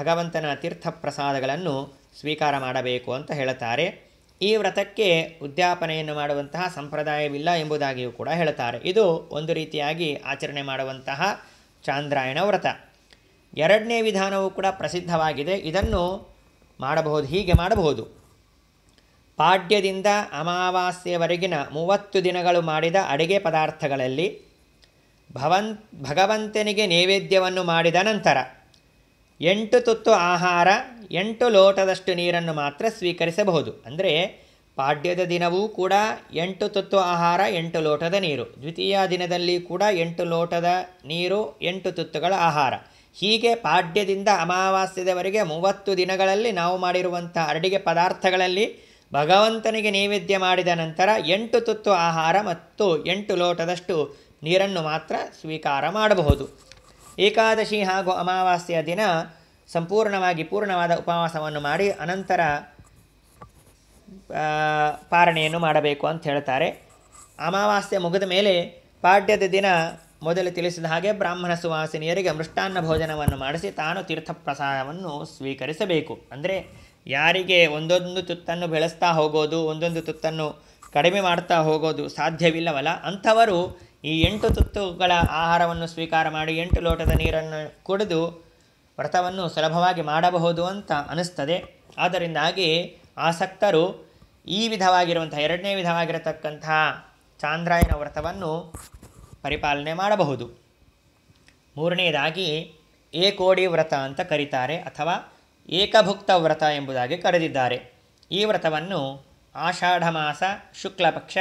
ಭಗವಂತನ ತೀರ್ಥಪ್ರಸಾದಗಳನ್ನು ಸ್ವೀಕಾರ ಮಾಡಬೇಕು ಅಂತ ಹೇಳುತ್ತಾರೆ ಈ ವ್ರತಕ್ಕೆ ಉದ್ಯಾಪನೆಯನ್ನು ಮಾಡುವಂತಹ ಸಂಪ್ರದಾಯವಿಲ್ಲ ಎಂಬುದಾಗಿಯೂ ಕೂಡ ಹೇಳ್ತಾರೆ ಇದು ಒಂದು ರೀತಿಯಾಗಿ ಆಚರಣೆ ಮಾಡುವಂತಹ ಚಾಂದ್ರಾಯಣ ವ್ರತ ಎರಡನೇ ವಿಧಾನವೂ ಕೂಡ ಪ್ರಸಿದ್ಧವಾಗಿದೆ ಇದನ್ನು ಮಾಡಬಹುದು ಹೀಗೆ ಮಾಡಬಹುದು ಪಾಡ್ಯದಿಂದ ಅಮಾವಾಸ್ಯೆವರೆಗಿನ ಮೂವತ್ತು ದಿನಗಳು ಮಾಡಿದ ಅಡುಗೆ ಪದಾರ್ಥಗಳಲ್ಲಿ ಭವನ್ ಭಗವಂತನಿಗೆ ನೈವೇದ್ಯವನ್ನು ಮಾಡಿದ ನಂತರ ಎಂಟು ತುತ್ತು ಆಹಾರ ಎಂಟು ಲೋಟದಷ್ಟು ನೀರನ್ನು ಮಾತ್ರ ಸ್ವೀಕರಿಸಬಹುದು ಅಂದರೆ ಪಾಡ್ಯದ ದಿನವೂ ಕೂಡ ಎಂಟು ತುತ್ತು ಆಹಾರ ಎಂಟು ಲೋಟದ ನೀರು ದ್ವಿತೀಯ ದಿನದಲ್ಲಿ ಕೂಡ ಎಂಟು ಲೋಟದ ನೀರು ಎಂಟು ತುತ್ತುಗಳ ಆಹಾರ ಹೀಗೆ ಪಾಡ್ಯದಿಂದ ಅಮಾವಾಸ್ಯದವರೆಗೆ ಮೂವತ್ತು ದಿನಗಳಲ್ಲಿ ನಾವು ಮಾಡಿರುವಂಥ ಅಡಿಗೆ ಪದಾರ್ಥಗಳಲ್ಲಿ ಭಗವಂತನಿಗೆ ನೈವೇದ್ಯ ಮಾಡಿದ ನಂತರ ಎಂಟು ತುತ್ತು ಆಹಾರ ಮತ್ತು ಎಂಟು ಲೋಟದಷ್ಟು ನೀರನ್ನು ಮಾತ್ರ ಸ್ವೀಕಾರ ಮಾಡಬಹುದು ಏಕಾದಶಿ ಹಾಗೂ ಅಮಾವಾಸ್ಯ ದಿನ ಸಂಪೂರ್ಣವಾಗಿ ಪೂರ್ಣವಾದ ಉಪವಾಸವನ್ನು ಮಾಡಿ ಅನಂತರ ಪಾರಣೆಯನ್ನು ಮಾಡಬೇಕು ಅಂತ ಹೇಳ್ತಾರೆ ಅಮಾವಾಸ್ಯೆ ಮುಗಿದ ಮೇಲೆ ಪಾಡ್ಯದ ದಿನ ಮೊದಲು ತಿಳಿಸಿದ ಹಾಗೆ ಬ್ರಾಹ್ಮಣ ಸುವಾಸಿನಿಯರಿಗೆ ಮೃಷ್ಟಾನ್ನ ಭೋಜನವನ್ನು ಮಾಡಿಸಿ ತಾನು ತೀರ್ಥಪ್ರಸಾದವನ್ನು ಸ್ವೀಕರಿಸಬೇಕು ಅಂದರೆ ಯಾರಿಗೆ ಒಂದೊಂದು ತುತ್ತನ್ನು ಬೆಳೆಸ್ತಾ ಹೋಗೋದು ಒಂದೊಂದು ತುತ್ತನ್ನು ಕಡಿಮೆ ಮಾಡ್ತಾ ಹೋಗೋದು ಸಾಧ್ಯವಿಲ್ಲವಲ್ಲ ಅಂಥವರು ಈ ಎಂಟು ತುತ್ತುಗಳ ಆಹಾರವನ್ನು ಸ್ವೀಕಾರ ಮಾಡಿ ಎಂಟು ಲೋಟದ ನೀರನ್ನು ಕುಡಿದು ವ್ರತವನ್ನು ಸುಲಭವಾಗಿ ಮಾಡಬಹುದು ಅಂತ ಅನಿಸ್ತದೆ ಆದ್ದರಿಂದಾಗಿ ಆಸಕ್ತರು ಈ ವಿಧವಾಗಿರುವಂಥ ಎರಡನೇ ವಿಧವಾಗಿರತಕ್ಕಂತಹ ಚಾಂದ್ರಾಯನ ವ್ರತವನ್ನು ಪರಿಪಾಲನೆ ಮಾಡಬಹುದು ಮೂರನೆಯದಾಗಿ ಏಕೋಡಿ ವ್ರತ ಅಂತ ಕರೀತಾರೆ ಅಥವಾ ಏಕಭುಕ್ತ ವ್ರತ ಎಂಬುದಾಗಿ ಕರೆದಿದ್ದಾರೆ ಈ ವ್ರತವನ್ನು ಆಷಾಢ ಮಾಸ ಶುಕ್ಲಪಕ್ಷ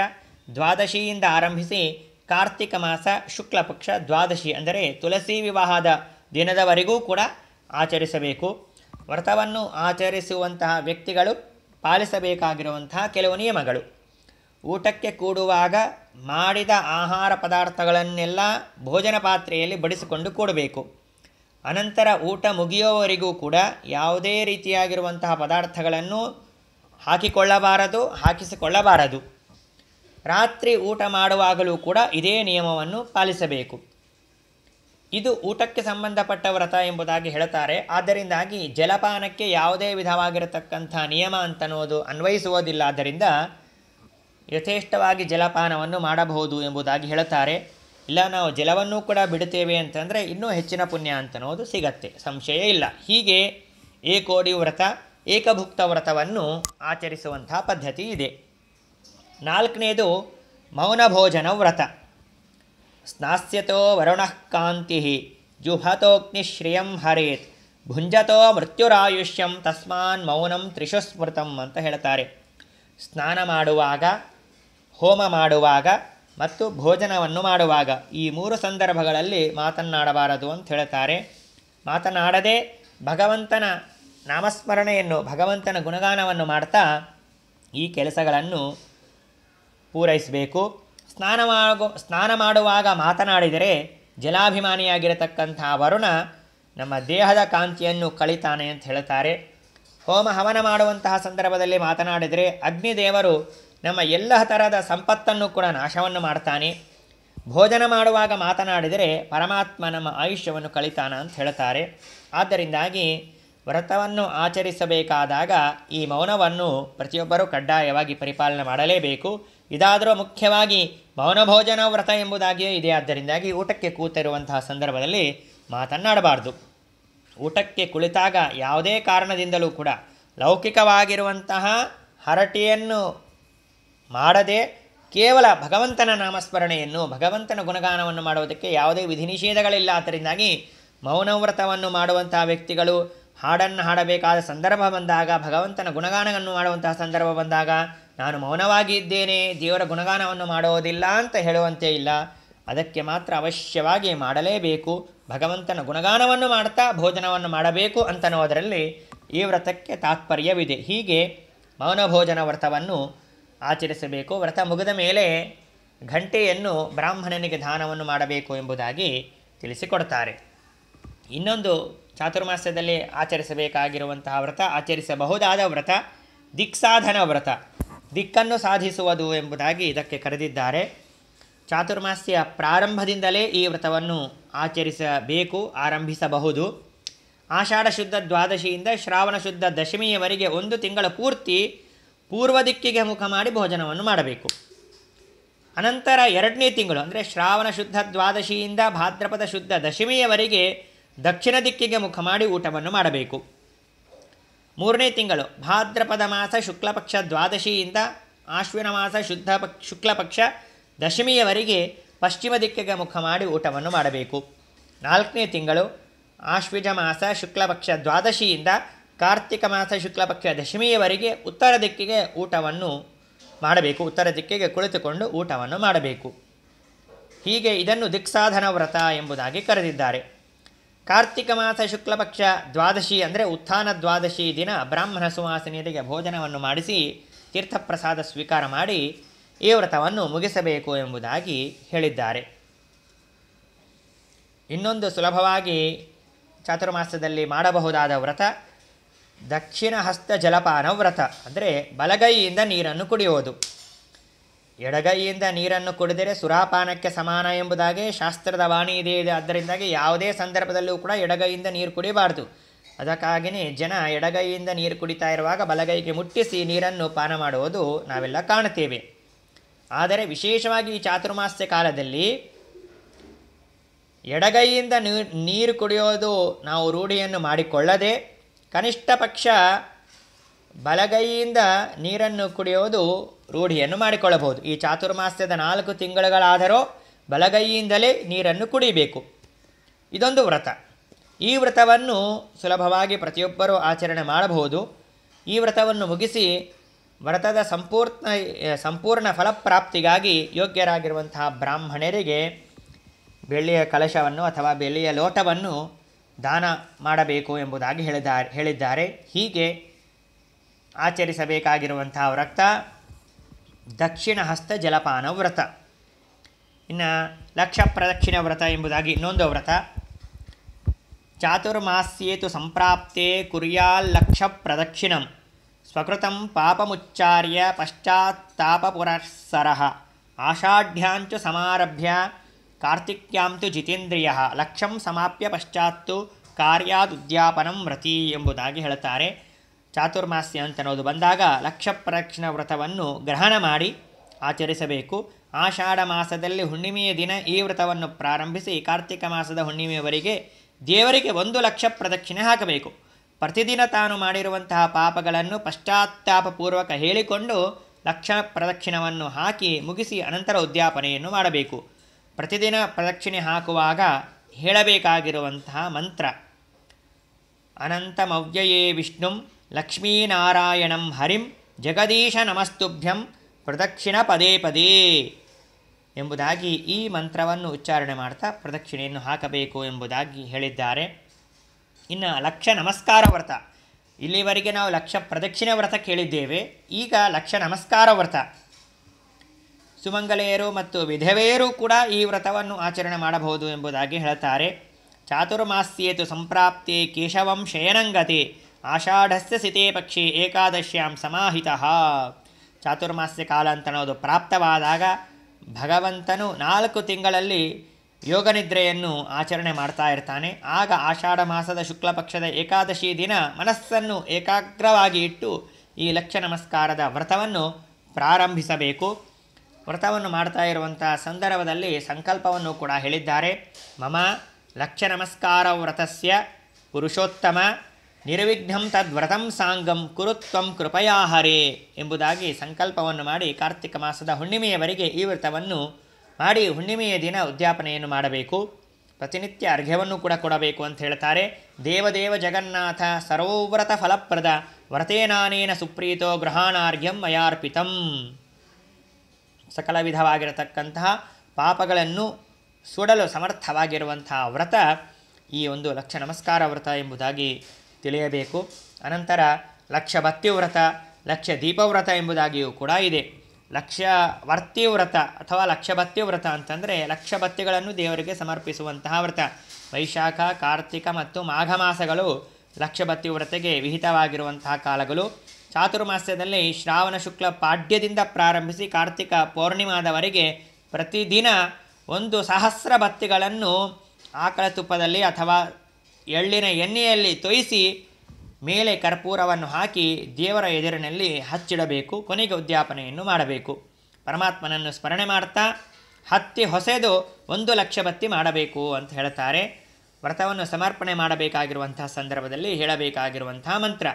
ದ್ವಾದಶಿಯಿಂದ ಆರಂಭಿಸಿ ಕಾರ್ತಿಕ ಮಾಸ ಶುಕ್ಲಪಕ್ಷ ದ್ವಾದಶಿ ಅಂದರೆ ತುಳಸಿ ವಿವಾಹದ ದಿನದವರೆಗೂ ಕೂಡ ಆಚರಿಸಬೇಕು ವ್ರತವನ್ನು ಆಚರಿಸುವಂತಹ ವ್ಯಕ್ತಿಗಳು ಪಾಲಿಸಬೇಕಾಗಿರುವಂತಹ ಕೆಲವು ನಿಯಮಗಳು ಊಟಕ್ಕೆ ಕೂಡುವಾಗ ಮಾಡಿದ ಆಹಾರ ಪದಾರ್ಥಗಳನ್ನೆಲ್ಲ ಭೋಜನ ಪಾತ್ರೆಯಲ್ಲಿ ಬಡಿಸಿಕೊಂಡು ಕೂಡಬೇಕು ಅನಂತರ ಊಟ ಮುಗಿಯುವವರೆಗೂ ಕೂಡ ಯಾವುದೇ ರೀತಿಯಾಗಿರುವಂತಹ ಪದಾರ್ಥಗಳನ್ನು ಹಾಕಿಕೊಳ್ಳಬಾರದು ಹಾಕಿಸಿಕೊಳ್ಳಬಾರದು ರಾತ್ರಿ ಊಟ ಮಾಡುವಾಗಲೂ ಕೂಡ ಇದೇ ನಿಯಮವನ್ನು ಪಾಲಿಸಬೇಕು ಇದು ಊಟಕ್ಕೆ ಸಂಬಂಧಪಟ್ಟ ವ್ರತ ಎಂಬುದಾಗಿ ಹೇಳುತ್ತಾರೆ ಆದ್ದರಿಂದಾಗಿ ಜಲಪಾನಕ್ಕೆ ಯಾವುದೇ ವಿಧವಾಗಿರತಕ್ಕಂಥ ನಿಯಮ ಅಂತನೋದು ಅನ್ವಯಿಸುವುದಿಲ್ಲ ಆದ್ದರಿಂದ ಯಥೇಷ್ಟವಾಗಿ ಜಲಪಾನವನ್ನು ಮಾಡಬಹುದು ಎಂಬುದಾಗಿ ಹೇಳುತ್ತಾರೆ ಇಲ್ಲ ನಾವು ಜಲವನ್ನೂ ಕೂಡ ಬಿಡುತ್ತೇವೆ ಅಂತಂದರೆ ಇನ್ನೂ ಹೆಚ್ಚಿನ ಪುಣ್ಯ ಅಂತನೋದು ಸಿಗತ್ತೆ ಸಂಶಯ ಇಲ್ಲ ಹೀಗೆ ಏಕೋಡಿ ವ್ರತ ಏಕಭುಕ್ತ ವ್ರತವನ್ನು ಆಚರಿಸುವಂತಹ ಪದ್ಧತಿ ಇದೆ ನಾಲ್ಕನೇದು ಮೌನ ಭೋಜನ ವ್ರತ ಸ್ನಾಸ್ಯತೋ ವರುಣಃ ಕಾಂತಿ ಜುಹತೋಗ್ನಿಶ್ರಿಯಂ ಹರೇತ್ ಭುಂಜತೋ ಮೃತ್ಯುರಾಯುಷ್ಯಂ ತಸ್ಮಾನ್ ಮೌನಂ ತ್ರಿಶು ಸ್ಮೃತಂ ಅಂತ ಹೇಳ್ತಾರೆ ಸ್ನಾನ ಮಾಡುವಾಗ ಹೋಮ ಮಾಡುವಾಗ ಮತ್ತು ಭೋಜನವನ್ನು ಮಾಡುವಾಗ ಈ ಮೂರು ಸಂದರ್ಭಗಳಲ್ಲಿ ಮಾತನ್ನಾಡಬಾರದು ಅಂತ ಹೇಳ್ತಾರೆ ಮಾತನಾಡದೆ ಭಗವಂತನ ನಾಮಸ್ಮರಣೆಯನ್ನು ಭಗವಂತನ ಗುಣಗಾನವನ್ನು ಮಾಡ್ತಾ ಈ ಕೆಲಸಗಳನ್ನು ಪೂರೈಸಬೇಕು ಸ್ನಾನ ಸ್ನಾನ ಮಾಡುವಾಗ ಮಾತನಾಡಿದರೆ ಜಲಾಭಿಮಾನಿಯಾಗಿರತಕ್ಕಂಥ ವರುಣ ನಮ್ಮ ದೇಹದ ಕಾಂತಿಯನ್ನು ಕಳಿತಾನೆ ಅಂತ ಹೇಳ್ತಾರೆ ಹೋಮ ಹವನ ಮಾಡುವಂತಹ ಸಂದರ್ಭದಲ್ಲಿ ಮಾತನಾಡಿದರೆ ಅಗ್ನಿದೇವರು ನಮ್ಮ ಎಲ್ಲ ಥರದ ಸಂಪತ್ತನ್ನು ಕೂಡ ನಾಶವನ್ನು ಮಾಡ್ತಾನೆ ಭೋಜನ ಮಾಡುವಾಗ ಮಾತನಾಡಿದರೆ ಪರಮಾತ್ಮ ನಮ್ಮ ಆಯುಷ್ಯವನ್ನು ಕಳಿತಾನ ಅಂತ ಹೇಳ್ತಾರೆ ಆದ್ದರಿಂದಾಗಿ ವ್ರತವನ್ನು ಆಚರಿಸಬೇಕಾದಾಗ ಈ ಮೌನವನ್ನು ಪ್ರತಿಯೊಬ್ಬರೂ ಕಡ್ಡಾಯವಾಗಿ ಪರಿಪಾಲನೆ ಮಾಡಲೇಬೇಕು ಇದಾದರೂ ಮುಖ್ಯವಾಗಿ ಭೋಜನ ವ್ರತ ಎಂಬುದಾಗಿಯೇ ಇದೆ ಆದ್ದರಿಂದಾಗಿ ಊಟಕ್ಕೆ ಕೂತಿರುವಂತಹ ಸಂದರ್ಭದಲ್ಲಿ ಮಾತನ್ನಾಡಬಾರ್ದು ಊಟಕ್ಕೆ ಕುಳಿತಾಗ ಯಾವುದೇ ಕಾರಣದಿಂದಲೂ ಕೂಡ ಲೌಕಿಕವಾಗಿರುವಂತಹ ಹರಟೆಯನ್ನು ಮಾಡದೆ ಕೇವಲ ಭಗವಂತನ ನಾಮಸ್ಮರಣೆಯನ್ನು ಭಗವಂತನ ಗುಣಗಾನವನ್ನು ಮಾಡುವುದಕ್ಕೆ ಯಾವುದೇ ವಿಧಿ ನಿಷೇಧಗಳಿಲ್ಲ ಆದ್ದರಿಂದಾಗಿ ಮೌನವ್ರತವನ್ನು ಮಾಡುವಂತಹ ವ್ಯಕ್ತಿಗಳು ಹಾಡನ್ನು ಹಾಡಬೇಕಾದ ಸಂದರ್ಭ ಬಂದಾಗ ಭಗವಂತನ ಗುಣಗಾನವನ್ನು ಮಾಡುವಂತಹ ಸಂದರ್ಭ ಬಂದಾಗ ನಾನು ಮೌನವಾಗಿ ಇದ್ದೇನೆ ದೇವರ ಗುಣಗಾನವನ್ನು ಮಾಡುವುದಿಲ್ಲ ಅಂತ ಹೇಳುವಂತೆ ಇಲ್ಲ ಅದಕ್ಕೆ ಮಾತ್ರ ಅವಶ್ಯವಾಗಿ ಮಾಡಲೇಬೇಕು ಭಗವಂತನ ಗುಣಗಾನವನ್ನು ಮಾಡ್ತಾ ಭೋಜನವನ್ನು ಮಾಡಬೇಕು ಅಂತನೋದರಲ್ಲಿ ಈ ವ್ರತಕ್ಕೆ ತಾತ್ಪರ್ಯವಿದೆ ಹೀಗೆ ಮೌನ ಭೋಜನ ವ್ರತವನ್ನು ಆಚರಿಸಬೇಕು ವ್ರತ ಮುಗಿದ ಮೇಲೆ ಘಂಟೆಯನ್ನು ಬ್ರಾಹ್ಮಣನಿಗೆ ದಾನವನ್ನು ಮಾಡಬೇಕು ಎಂಬುದಾಗಿ ತಿಳಿಸಿಕೊಡ್ತಾರೆ ಇನ್ನೊಂದು ಚಾತುರ್ಮಾಸ್ಯದಲ್ಲಿ ಆಚರಿಸಬೇಕಾಗಿರುವಂತಹ ವ್ರತ ಆಚರಿಸಬಹುದಾದ ವ್ರತ ದಿಕ್ಸಾಧನ ವ್ರತ ದಿಕ್ಕನ್ನು ಸಾಧಿಸುವುದು ಎಂಬುದಾಗಿ ಇದಕ್ಕೆ ಕರೆದಿದ್ದಾರೆ ಚಾತುರ್ಮಾಸ್ಯ ಪ್ರಾರಂಭದಿಂದಲೇ ಈ ವ್ರತವನ್ನು ಆಚರಿಸಬೇಕು ಆರಂಭಿಸಬಹುದು ಆಷಾಢ ಶುದ್ಧ ದ್ವಾದಶಿಯಿಂದ ಶ್ರಾವಣ ಶುದ್ಧ ದಶಮಿಯವರೆಗೆ ಒಂದು ತಿಂಗಳ ಪೂರ್ತಿ ಪೂರ್ವ ದಿಕ್ಕಿಗೆ ಮುಖ ಮಾಡಿ ಭೋಜನವನ್ನು ಮಾಡಬೇಕು ಅನಂತರ ಎರಡನೇ ತಿಂಗಳು ಅಂದರೆ ಶ್ರಾವಣ ಶುದ್ಧ ದ್ವಾದಶಿಯಿಂದ ಭಾದ್ರಪದ ಶುದ್ಧ ದಶಮಿಯವರೆಗೆ ದಕ್ಷಿಣ ದಿಕ್ಕಿಗೆ ಮುಖ ಮಾಡಿ ಊಟವನ್ನು ಮಾಡಬೇಕು ಮೂರನೇ ತಿಂಗಳು ಭಾದ್ರಪದ ಮಾಸ ಶುಕ್ಲಪಕ್ಷ ದ್ವಾದಶಿಯಿಂದ ಆಶ್ವಿನ ಮಾಸ ಶುದ್ಧ ಪಕ್ ಶುಕ್ಲಪಕ್ಷ ದಶಮಿಯವರೆಗೆ ಪಶ್ಚಿಮ ದಿಕ್ಕಿಗೆ ಮುಖ ಮಾಡಿ ಊಟವನ್ನು ಮಾಡಬೇಕು ನಾಲ್ಕನೇ ತಿಂಗಳು ಆಶ್ವಿಜ ಮಾಸ ಶುಕ್ಲಪಕ್ಷ ದ್ವಾದಶಿಯಿಂದ ಕಾರ್ತಿಕ ಮಾಸ ಶುಕ್ಲಪಕ್ಷ ದಶಮಿಯವರೆಗೆ ಉತ್ತರ ದಿಕ್ಕಿಗೆ ಊಟವನ್ನು ಮಾಡಬೇಕು ಉತ್ತರ ದಿಕ್ಕಿಗೆ ಕುಳಿತುಕೊಂಡು ಊಟವನ್ನು ಮಾಡಬೇಕು ಹೀಗೆ ಇದನ್ನು ದಿಕ್ಸಾಧನ ವ್ರತ ಎಂಬುದಾಗಿ ಕರೆದಿದ್ದಾರೆ ಕಾರ್ತಿಕ ಮಾಸ ಶುಕ್ಲಪಕ್ಷ ದ್ವಾದಶಿ ಅಂದರೆ ಉತ್ಥಾನ ದ್ವಾದಶಿ ದಿನ ಬ್ರಾಹ್ಮಣ ಸುವಾಸನಿಯರಿಗೆ ಭೋಜನವನ್ನು ಮಾಡಿಸಿ ತೀರ್ಥಪ್ರಸಾದ ಸ್ವೀಕಾರ ಮಾಡಿ ಈ ವ್ರತವನ್ನು ಮುಗಿಸಬೇಕು ಎಂಬುದಾಗಿ ಹೇಳಿದ್ದಾರೆ ಇನ್ನೊಂದು ಸುಲಭವಾಗಿ ಚಾತುರ್ಮಾಸದಲ್ಲಿ ಮಾಡಬಹುದಾದ ವ್ರತ ದಕ್ಷಿಣ ಹಸ್ತ ಜಲಪಾನ ವ್ರತ ಅಂದರೆ ಬಲಗೈಯಿಂದ ನೀರನ್ನು ಕುಡಿಯೋದು ಎಡಗೈಯಿಂದ ನೀರನ್ನು ಕುಡಿದರೆ ಸುರಾಪಾನಕ್ಕೆ ಸಮಾನ ಎಂಬುದಾಗಿ ಶಾಸ್ತ್ರದ ವಾಣಿ ಇದೆ ಇದೆ ಆದ್ದರಿಂದಾಗಿ ಯಾವುದೇ ಸಂದರ್ಭದಲ್ಲೂ ಕೂಡ ಎಡಗೈಯಿಂದ ನೀರು ಕುಡಿಬಾರದು ಅದಕ್ಕಾಗಿಯೇ ಜನ ಎಡಗೈಯಿಂದ ನೀರು ಕುಡಿತಾ ಇರುವಾಗ ಬಲಗೈಗೆ ಮುಟ್ಟಿಸಿ ನೀರನ್ನು ಪಾನ ಮಾಡುವುದು ನಾವೆಲ್ಲ ಕಾಣುತ್ತೇವೆ ಆದರೆ ವಿಶೇಷವಾಗಿ ಈ ಚಾತುರ್ಮಾಸ್ಯ ಕಾಲದಲ್ಲಿ ಎಡಗೈಯಿಂದ ನೀರು ಕುಡಿಯೋದು ನಾವು ರೂಢಿಯನ್ನು ಮಾಡಿಕೊಳ್ಳದೆ ಕನಿಷ್ಠ ಪಕ್ಷ ಬಲಗೈಯಿಂದ ನೀರನ್ನು ಕುಡಿಯೋದು ರೂಢಿಯನ್ನು ಮಾಡಿಕೊಳ್ಳಬಹುದು ಈ ಚಾತುರ್ಮಾಸ್ಯದ ನಾಲ್ಕು ತಿಂಗಳುಗಳಾದರೂ ಬಲಗೈಯಿಂದಲೇ ನೀರನ್ನು ಕುಡಿಯಬೇಕು ಇದೊಂದು ವ್ರತ ಈ ವ್ರತವನ್ನು ಸುಲಭವಾಗಿ ಪ್ರತಿಯೊಬ್ಬರೂ ಆಚರಣೆ ಮಾಡಬಹುದು ಈ ವ್ರತವನ್ನು ಮುಗಿಸಿ ವ್ರತದ ಸಂಪೂರ್ಣ ಸಂಪೂರ್ಣ ಫಲಪ್ರಾಪ್ತಿಗಾಗಿ ಯೋಗ್ಯರಾಗಿರುವಂತಹ ಬ್ರಾಹ್ಮಣರಿಗೆ ಬೆಳ್ಳಿಯ ಕಲಶವನ್ನು ಅಥವಾ ಬೆಳ್ಳಿಯ ಲೋಟವನ್ನು ದಾನ ಮಾಡಬೇಕು ಎಂಬುದಾಗಿ ಹೇಳಿದ್ದಾರೆ ಹೇಳಿದ್ದಾರೆ ಹೀಗೆ ಆಚರಿಸಬೇಕಾಗಿರುವಂತಹ ವ್ರತ ದಕ್ಷಿಣ ಹಸ್ತ ಜಲಪಾನ ವ್ರತ ಇನ್ನು ಲಕ್ಷ ಪ್ರದಕ್ಷಿಣ ವ್ರತ ಎಂಬುದಾಗಿ ಇನ್ನೊಂದು ವ್ರತ ಚಾತುರ್ಮಾಸ್ಯೇತು ಸಂಪ್ರಾಪ್ತೆ ಕುರ್ಯಾಲ್ಲಕ್ಷ ಪ್ರದಕ್ಷಿಣಂ ಸ್ವಕೃತಂ ಪಾಪಮುಚ್ಚಾರ್ಯ ಪಶ್ಚಾತ್ತಾಪುರಸ್ಸರಃ ಆಷಾಢ್ಯಾಂಚು ಸಮಾರಭ್ಯ ಕಾರ್ತಿಕ್ಯಾಂತು ಜಿತೇಂದ್ರಿಯ ಲಕ್ಷಂ ಸಮಾಪ್ಯ ಪಶ್ಚಾತ್ತು ಕಾರ್ಯಾದುದ್ಯಾಪನಂ ವ್ರತಿ ಎಂಬುದಾಗಿ ಹೇಳುತ್ತಾರೆ ಚಾತುರ್ಮಾಸ್ಯ ಅನ್ನೋದು ಬಂದಾಗ ಲಕ್ಷ ಪ್ರದಕ್ಷಿಣ ವ್ರತವನ್ನು ಗ್ರಹಣ ಮಾಡಿ ಆಚರಿಸಬೇಕು ಆಷಾಢ ಮಾಸದಲ್ಲಿ ಹುಣ್ಣಿಮೆಯ ದಿನ ಈ ವ್ರತವನ್ನು ಪ್ರಾರಂಭಿಸಿ ಕಾರ್ತಿಕ ಮಾಸದ ಹುಣ್ಣಿಮೆಯವರೆಗೆ ದೇವರಿಗೆ ಒಂದು ಲಕ್ಷ ಪ್ರದಕ್ಷಿಣೆ ಹಾಕಬೇಕು ಪ್ರತಿದಿನ ತಾನು ಮಾಡಿರುವಂತಹ ಪಾಪಗಳನ್ನು ಪಶ್ಚಾತ್ತಾಪಪೂರ್ವಕ ಹೇಳಿಕೊಂಡು ಲಕ್ಷ ಪ್ರದಕ್ಷಿಣವನ್ನು ಹಾಕಿ ಮುಗಿಸಿ ಅನಂತರ ಉದ್ಯಾಪನೆಯನ್ನು ಮಾಡಬೇಕು ಪ್ರತಿದಿನ ಪ್ರದಕ್ಷಿಣೆ ಹಾಕುವಾಗ ಹೇಳಬೇಕಾಗಿರುವಂತಹ ಮಂತ್ರ ಅನಂತಮವ್ಯಯೇ ವಿಷ್ಣುಂ ಲಕ್ಷ್ಮೀನಾರಾಯಣಂ ಹರಿಂ ಜಗದೀಶ ನಮಸ್ತುಭ್ಯಂ ಪ್ರದಕ್ಷಿಣ ಪದೇ ಪದೇ ಎಂಬುದಾಗಿ ಈ ಮಂತ್ರವನ್ನು ಉಚ್ಚಾರಣೆ ಮಾಡ್ತಾ ಪ್ರದಕ್ಷಿಣೆಯನ್ನು ಹಾಕಬೇಕು ಎಂಬುದಾಗಿ ಹೇಳಿದ್ದಾರೆ ಇನ್ನು ಲಕ್ಷ ನಮಸ್ಕಾರ ವ್ರತ ಇಲ್ಲಿವರೆಗೆ ನಾವು ಲಕ್ಷ ಪ್ರದಕ್ಷಿಣೆ ವ್ರತ ಕೇಳಿದ್ದೇವೆ ಈಗ ಲಕ್ಷ ನಮಸ್ಕಾರ ವ್ರತ ಸುಮಂಗಲೆಯರು ಮತ್ತು ವಿಧವೆಯರು ಕೂಡ ಈ ವ್ರತವನ್ನು ಆಚರಣೆ ಮಾಡಬಹುದು ಎಂಬುದಾಗಿ ಹೇಳುತ್ತಾರೆ ಚಾತುರ್ಮಾಸ್ಯೇತು ಸಂಪ್ರಾಪ್ತಿ ಕೇಶವಂ ಶಯನಂಗತಿ ಆಷಾಢಸ್ಯ ಸಿತೇ ಪಕ್ಷಿ ಏಕಾದಶ್ಯಾಂ ಸಮಾಹಿತ ಚಾತುರ್ಮಾಸ್ಯ ಕಾಲ ಅಂತ ಅನ್ನೋದು ಪ್ರಾಪ್ತವಾದಾಗ ಭಗವಂತನು ನಾಲ್ಕು ತಿಂಗಳಲ್ಲಿ ಯೋಗನಿದ್ರೆಯನ್ನು ಆಚರಣೆ ಮಾಡ್ತಾ ಇರ್ತಾನೆ ಆಗ ಆಷಾಢ ಮಾಸದ ಶುಕ್ಲಪಕ್ಷದ ಏಕಾದಶಿ ದಿನ ಮನಸ್ಸನ್ನು ಏಕಾಗ್ರವಾಗಿ ಇಟ್ಟು ಈ ಲಕ್ಷ ನಮಸ್ಕಾರದ ವ್ರತವನ್ನು ಪ್ರಾರಂಭಿಸಬೇಕು ವ್ರತವನ್ನು ಮಾಡ್ತಾ ಇರುವಂಥ ಸಂದರ್ಭದಲ್ಲಿ ಸಂಕಲ್ಪವನ್ನು ಕೂಡ ಹೇಳಿದ್ದಾರೆ ಮಮ ಲಕ್ಷ ನಮಸ್ಕಾರ ವ್ರತಸ್ಯ ಪುರುಷೋತ್ತಮ ನಿರ್ವಿಘ್ನಂ ತದ್ವ್ರತಂ ಸಾಂಗಂ ಕುರುತ್ವಂ ಕೃಪಯಾ ಹರೇ ಎಂಬುದಾಗಿ ಸಂಕಲ್ಪವನ್ನು ಮಾಡಿ ಕಾರ್ತಿಕ ಮಾಸದ ಹುಣ್ಣಿಮೆಯವರೆಗೆ ಈ ವ್ರತವನ್ನು ಮಾಡಿ ಹುಣ್ಣಿಮೆಯ ದಿನ ಉದ್ಯಾಪನೆಯನ್ನು ಮಾಡಬೇಕು ಪ್ರತಿನಿತ್ಯ ಅರ್ಘ್ಯವನ್ನು ಕೂಡ ಕೊಡಬೇಕು ಅಂತ ಹೇಳ್ತಾರೆ ದೇವದೇವ ಜಗನ್ನಾಥ ಸರೋವ್ರತ ಫಲಪ್ರದ ವ್ರತೇನಾನೇನ ಸುಪ್ರೀತೋ ಗ್ರಹಾಣಾರ್ಘ್ಯಂ ಮಯಾರ್ಪಿತಂ ಸಕಲ ವಿಧವಾಗಿರತಕ್ಕಂತಹ ಪಾಪಗಳನ್ನು ಸುಡಲು ಸಮರ್ಥವಾಗಿರುವಂತಹ ವ್ರತ ಈ ಒಂದು ಲಕ್ಷ ನಮಸ್ಕಾರ ವ್ರತ ಎಂಬುದಾಗಿ ತಿಳಿಯಬೇಕು ಅನಂತರ ಲಕ್ಷ ವ್ರತ ಲಕ್ಷ ದೀಪವ್ರತ ಎಂಬುದಾಗಿಯೂ ಕೂಡ ಇದೆ ಲಕ್ಷ ವರ್ತಿ ವ್ರತ ಅಥವಾ ಲಕ್ಷ ಬತ್ತಿ ವ್ರತ ಅಂತಂದರೆ ಲಕ್ಷ ಬತ್ತಿಗಳನ್ನು ದೇವರಿಗೆ ಸಮರ್ಪಿಸುವಂತಹ ವ್ರತ ವೈಶಾಖ ಕಾರ್ತಿಕ ಮತ್ತು ಮಾಘ ಮಾಸಗಳು ಲಕ್ಷ ಬತ್ತಿ ವ್ರತಕ್ಕೆ ವಿಹಿತವಾಗಿರುವಂತಹ ಕಾಲಗಳು ಚಾತುರ್ಮಾಸ್ಯದಲ್ಲಿ ಶ್ರಾವಣ ಶುಕ್ಲ ಪಾಡ್ಯದಿಂದ ಪ್ರಾರಂಭಿಸಿ ಕಾರ್ತಿಕ ಪೌರ್ಣಿಮಾದವರೆಗೆ ಪ್ರತಿದಿನ ಒಂದು ಸಹಸ್ರ ಬತ್ತಿಗಳನ್ನು ಆಕಳ ತುಪ್ಪದಲ್ಲಿ ಅಥವಾ ಎಳ್ಳಿನ ಎಣ್ಣೆಯಲ್ಲಿ ತೊಯಿಸಿ ಮೇಲೆ ಕರ್ಪೂರವನ್ನು ಹಾಕಿ ದೇವರ ಎದುರಿನಲ್ಲಿ ಹಚ್ಚಿಡಬೇಕು ಕೊನೆಗೆ ಉದ್ಯಾಪನೆಯನ್ನು ಮಾಡಬೇಕು ಪರಮಾತ್ಮನನ್ನು ಸ್ಮರಣೆ ಮಾಡ್ತಾ ಹತ್ತಿ ಹೊಸೆದು ಒಂದು ಲಕ್ಷ ಬತ್ತಿ ಮಾಡಬೇಕು ಅಂತ ಹೇಳ್ತಾರೆ ವ್ರತವನ್ನು ಸಮರ್ಪಣೆ ಮಾಡಬೇಕಾಗಿರುವಂಥ ಸಂದರ್ಭದಲ್ಲಿ ಹೇಳಬೇಕಾಗಿರುವಂತಹ ಮಂತ್ರ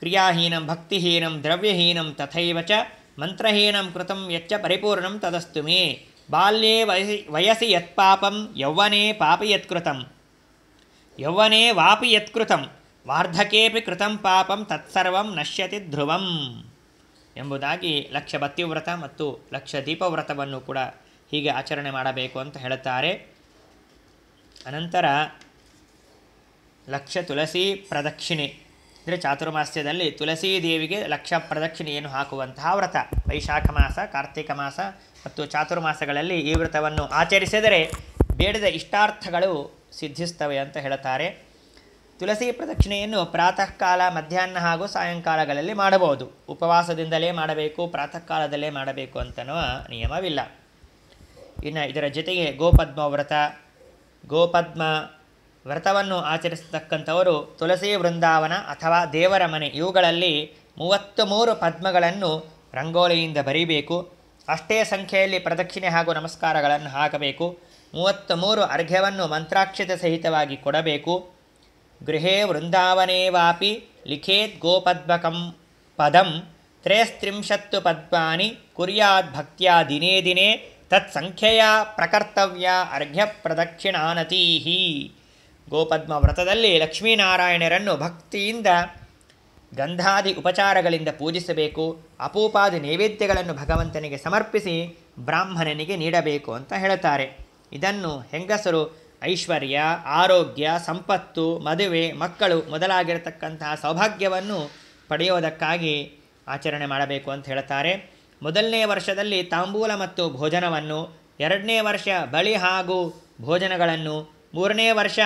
ಕ್ರಿಯಾಹೀನಂ ಭಕ್ತಿಹೀನಂ ದ್ರವ್ಯಹೀನಂ ತಥೈವ ಚ ಮಂತ್ರಹೀನಂ ಕೃತಂ ಯಚ್ಚ ಪರಿಪೂರ್ಣಂ ಮೇ ಬಾಲ್ಯೇ ವಯಸಿ ವಯಸಿ ಯತ್ಪಾಪಂ ಯೌವನೇ ಪಾಪ ಯತ್ಕೃತಂ ಯೌವನೆ ವಾಪಿ ಯತ್ಕೃತಂ ವಾರ್ಧಕೇಪಿ ಕೃತಂ ಪಾಪಂ ತತ್ಸರ್ವಂ ನಶ್ಯತಿ ಧ್ರುವಂ ಎಂಬುದಾಗಿ ಲಕ್ಷ ವ್ರತ ಮತ್ತು ಲಕ್ಷ ದೀಪವ್ರತವನ್ನು ಕೂಡ ಹೀಗೆ ಆಚರಣೆ ಮಾಡಬೇಕು ಅಂತ ಹೇಳುತ್ತಾರೆ ಅನಂತರ ಲಕ್ಷ ತುಳಸಿ ಪ್ರದಕ್ಷಿಣೆ ಅಂದರೆ ಚಾತುರ್ಮಾಸ್ಯದಲ್ಲಿ ತುಳಸಿ ದೇವಿಗೆ ಲಕ್ಷ ಪ್ರದಕ್ಷಿಣೆಯನ್ನು ಹಾಕುವಂತಹ ವ್ರತ ವೈಶಾಖ ಮಾಸ ಕಾರ್ತಿಕ ಮಾಸ ಮತ್ತು ಚಾತುರ್ಮಾಸಗಳಲ್ಲಿ ಈ ವ್ರತವನ್ನು ಆಚರಿಸಿದರೆ ಬೇಡದ ಇಷ್ಟಾರ್ಥಗಳು ಸಿದ್ಧಿಸ್ತವೆ ಅಂತ ಹೇಳ್ತಾರೆ ತುಳಸಿ ಪ್ರದಕ್ಷಿಣೆಯನ್ನು ಪ್ರಾತಃ ಕಾಲ ಮಧ್ಯಾಹ್ನ ಹಾಗೂ ಸಾಯಂಕಾಲಗಳಲ್ಲಿ ಮಾಡಬಹುದು ಉಪವಾಸದಿಂದಲೇ ಮಾಡಬೇಕು ಪ್ರಾತಃ ಕಾಲದಲ್ಲೇ ಮಾಡಬೇಕು ಅಂತನೋ ನಿಯಮವಿಲ್ಲ ಇನ್ನು ಇದರ ಜೊತೆಗೆ ಗೋಪದ್ಮ ವ್ರತ ಗೋಪದ್ಮ ವ್ರತವನ್ನು ಆಚರಿಸತಕ್ಕಂಥವರು ತುಳಸಿ ವೃಂದಾವನ ಅಥವಾ ದೇವರ ಮನೆ ಇವುಗಳಲ್ಲಿ ಮೂವತ್ತು ಮೂರು ಪದ್ಮಗಳನ್ನು ರಂಗೋಲಿಯಿಂದ ಬರೀಬೇಕು ಅಷ್ಟೇ ಸಂಖ್ಯೆಯಲ್ಲಿ ಪ್ರದಕ್ಷಿಣೆ ಹಾಗೂ ನಮಸ್ಕಾರಗಳನ್ನು ಹಾಕಬೇಕು ಮೂವತ್ತ ಮೂರು ಅರ್ಘ್ಯವನ್ನು ಮಂತ್ರಾಕ್ಷತ ಸಹಿತವಾಗಿ ಕೊಡಬೇಕು ಗೃಹೇ ವಾಪಿ ಲಿಖೇತ್ ಗೋಪದ್ಮಕಂ ಪದಂ ತ್ರಯಸ್ತ್ರಿಂಶತ್ತು ಪದ್ಮಾನಿ ಕುರ್ಯಾತ್ ಭಕ್ತಿಯ ದಿನೇ ದಿನೇ ತತ್ಸಂಖ್ಯೆಯ ಪ್ರಕರ್ತವ್ಯ ಅರ್ಘ್ಯ ಪ್ರದಕ್ಷಿಣಾನತೀಹಿ ಗೋಪದ್ಮ ವ್ರತದಲ್ಲಿ ಲಕ್ಷ್ಮೀನಾರಾಯಣರನ್ನು ಭಕ್ತಿಯಿಂದ ಗಂಧಾದಿ ಉಪಚಾರಗಳಿಂದ ಪೂಜಿಸಬೇಕು ಅಪೂಪಾದಿ ನೈವೇದ್ಯಗಳನ್ನು ಭಗವಂತನಿಗೆ ಸಮರ್ಪಿಸಿ ಬ್ರಾಹ್ಮಣನಿಗೆ ನೀಡಬೇಕು ಅಂತ ಹೇಳುತ್ತಾರೆ ಇದನ್ನು ಹೆಂಗಸರು ಐಶ್ವರ್ಯ ಆರೋಗ್ಯ ಸಂಪತ್ತು ಮದುವೆ ಮಕ್ಕಳು ಮೊದಲಾಗಿರತಕ್ಕಂತಹ ಸೌಭಾಗ್ಯವನ್ನು ಪಡೆಯೋದಕ್ಕಾಗಿ ಆಚರಣೆ ಮಾಡಬೇಕು ಅಂತ ಹೇಳ್ತಾರೆ ಮೊದಲನೇ ವರ್ಷದಲ್ಲಿ ತಾಂಬೂಲ ಮತ್ತು ಭೋಜನವನ್ನು ಎರಡನೇ ವರ್ಷ ಬಳಿ ಹಾಗೂ ಭೋಜನಗಳನ್ನು ಮೂರನೇ ವರ್ಷ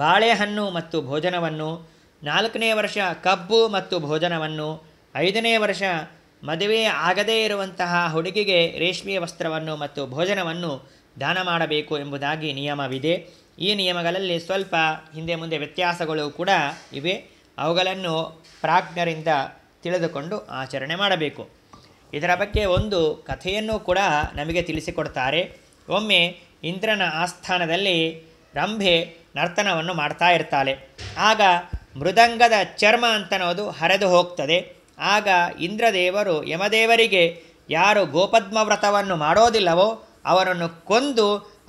ಬಾಳೆಹಣ್ಣು ಮತ್ತು ಭೋಜನವನ್ನು ನಾಲ್ಕನೇ ವರ್ಷ ಕಬ್ಬು ಮತ್ತು ಭೋಜನವನ್ನು ಐದನೇ ವರ್ಷ ಮದುವೆ ಆಗದೇ ಇರುವಂತಹ ಹುಡುಗಿಗೆ ರೇಷ್ಮೆ ವಸ್ತ್ರವನ್ನು ಮತ್ತು ಭೋಜನವನ್ನು ದಾನ ಮಾಡಬೇಕು ಎಂಬುದಾಗಿ ನಿಯಮವಿದೆ ಈ ನಿಯಮಗಳಲ್ಲಿ ಸ್ವಲ್ಪ ಹಿಂದೆ ಮುಂದೆ ವ್ಯತ್ಯಾಸಗಳು ಕೂಡ ಇವೆ ಅವುಗಳನ್ನು ಪ್ರಾಜ್ಞರಿಂದ ತಿಳಿದುಕೊಂಡು ಆಚರಣೆ ಮಾಡಬೇಕು ಇದರ ಬಗ್ಗೆ ಒಂದು ಕಥೆಯನ್ನು ಕೂಡ ನಮಗೆ ತಿಳಿಸಿಕೊಡ್ತಾರೆ ಒಮ್ಮೆ ಇಂದ್ರನ ಆಸ್ಥಾನದಲ್ಲಿ ರಂಭೆ ನರ್ತನವನ್ನು ಮಾಡ್ತಾ ಇರ್ತಾಳೆ ಆಗ ಮೃದಂಗದ ಚರ್ಮ ಅಂತನೋದು ಹರಿದು ಹೋಗ್ತದೆ ಆಗ ಇಂದ್ರದೇವರು ಯಮದೇವರಿಗೆ ಯಾರು ಗೋಪದ್ಮ ವ್ರತವನ್ನು ಮಾಡೋದಿಲ್ಲವೋ ಅವರನ್ನು ಕೊಂದು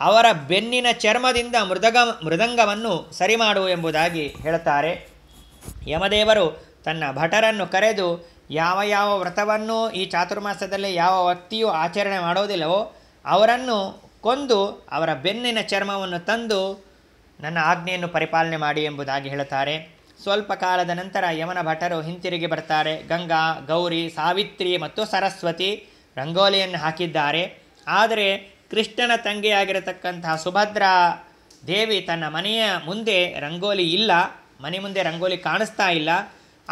ಅವರ ಬೆನ್ನಿನ ಚರ್ಮದಿಂದ ಮೃದಗ ಮೃದಂಗವನ್ನು ಸರಿ ಮಾಡು ಎಂಬುದಾಗಿ ಹೇಳುತ್ತಾರೆ ಯಮದೇವರು ತನ್ನ ಭಟರನ್ನು ಕರೆದು ಯಾವ ಯಾವ ವ್ರತವನ್ನು ಈ ಚಾತುರ್ಮಾಸದಲ್ಲಿ ಯಾವ ವ್ಯಕ್ತಿಯು ಆಚರಣೆ ಮಾಡೋದಿಲ್ಲವೋ ಅವರನ್ನು ಕೊಂದು ಅವರ ಬೆನ್ನಿನ ಚರ್ಮವನ್ನು ತಂದು ನನ್ನ ಆಜ್ಞೆಯನ್ನು ಪರಿಪಾಲನೆ ಮಾಡಿ ಎಂಬುದಾಗಿ ಹೇಳುತ್ತಾರೆ ಸ್ವಲ್ಪ ಕಾಲದ ನಂತರ ಯಮನ ಭಟರು ಹಿಂತಿರುಗಿ ಬರ್ತಾರೆ ಗಂಗಾ ಗೌರಿ ಸಾವಿತ್ರಿ ಮತ್ತು ಸರಸ್ವತಿ ರಂಗೋಲಿಯನ್ನು ಹಾಕಿದ್ದಾರೆ ಆದರೆ ಕೃಷ್ಣನ ತಂಗಿಯಾಗಿರತಕ್ಕಂತಹ ಸುಭದ್ರ ದೇವಿ ತನ್ನ ಮನೆಯ ಮುಂದೆ ರಂಗೋಲಿ ಇಲ್ಲ ಮನೆ ಮುಂದೆ ರಂಗೋಲಿ ಕಾಣಿಸ್ತಾ ಇಲ್ಲ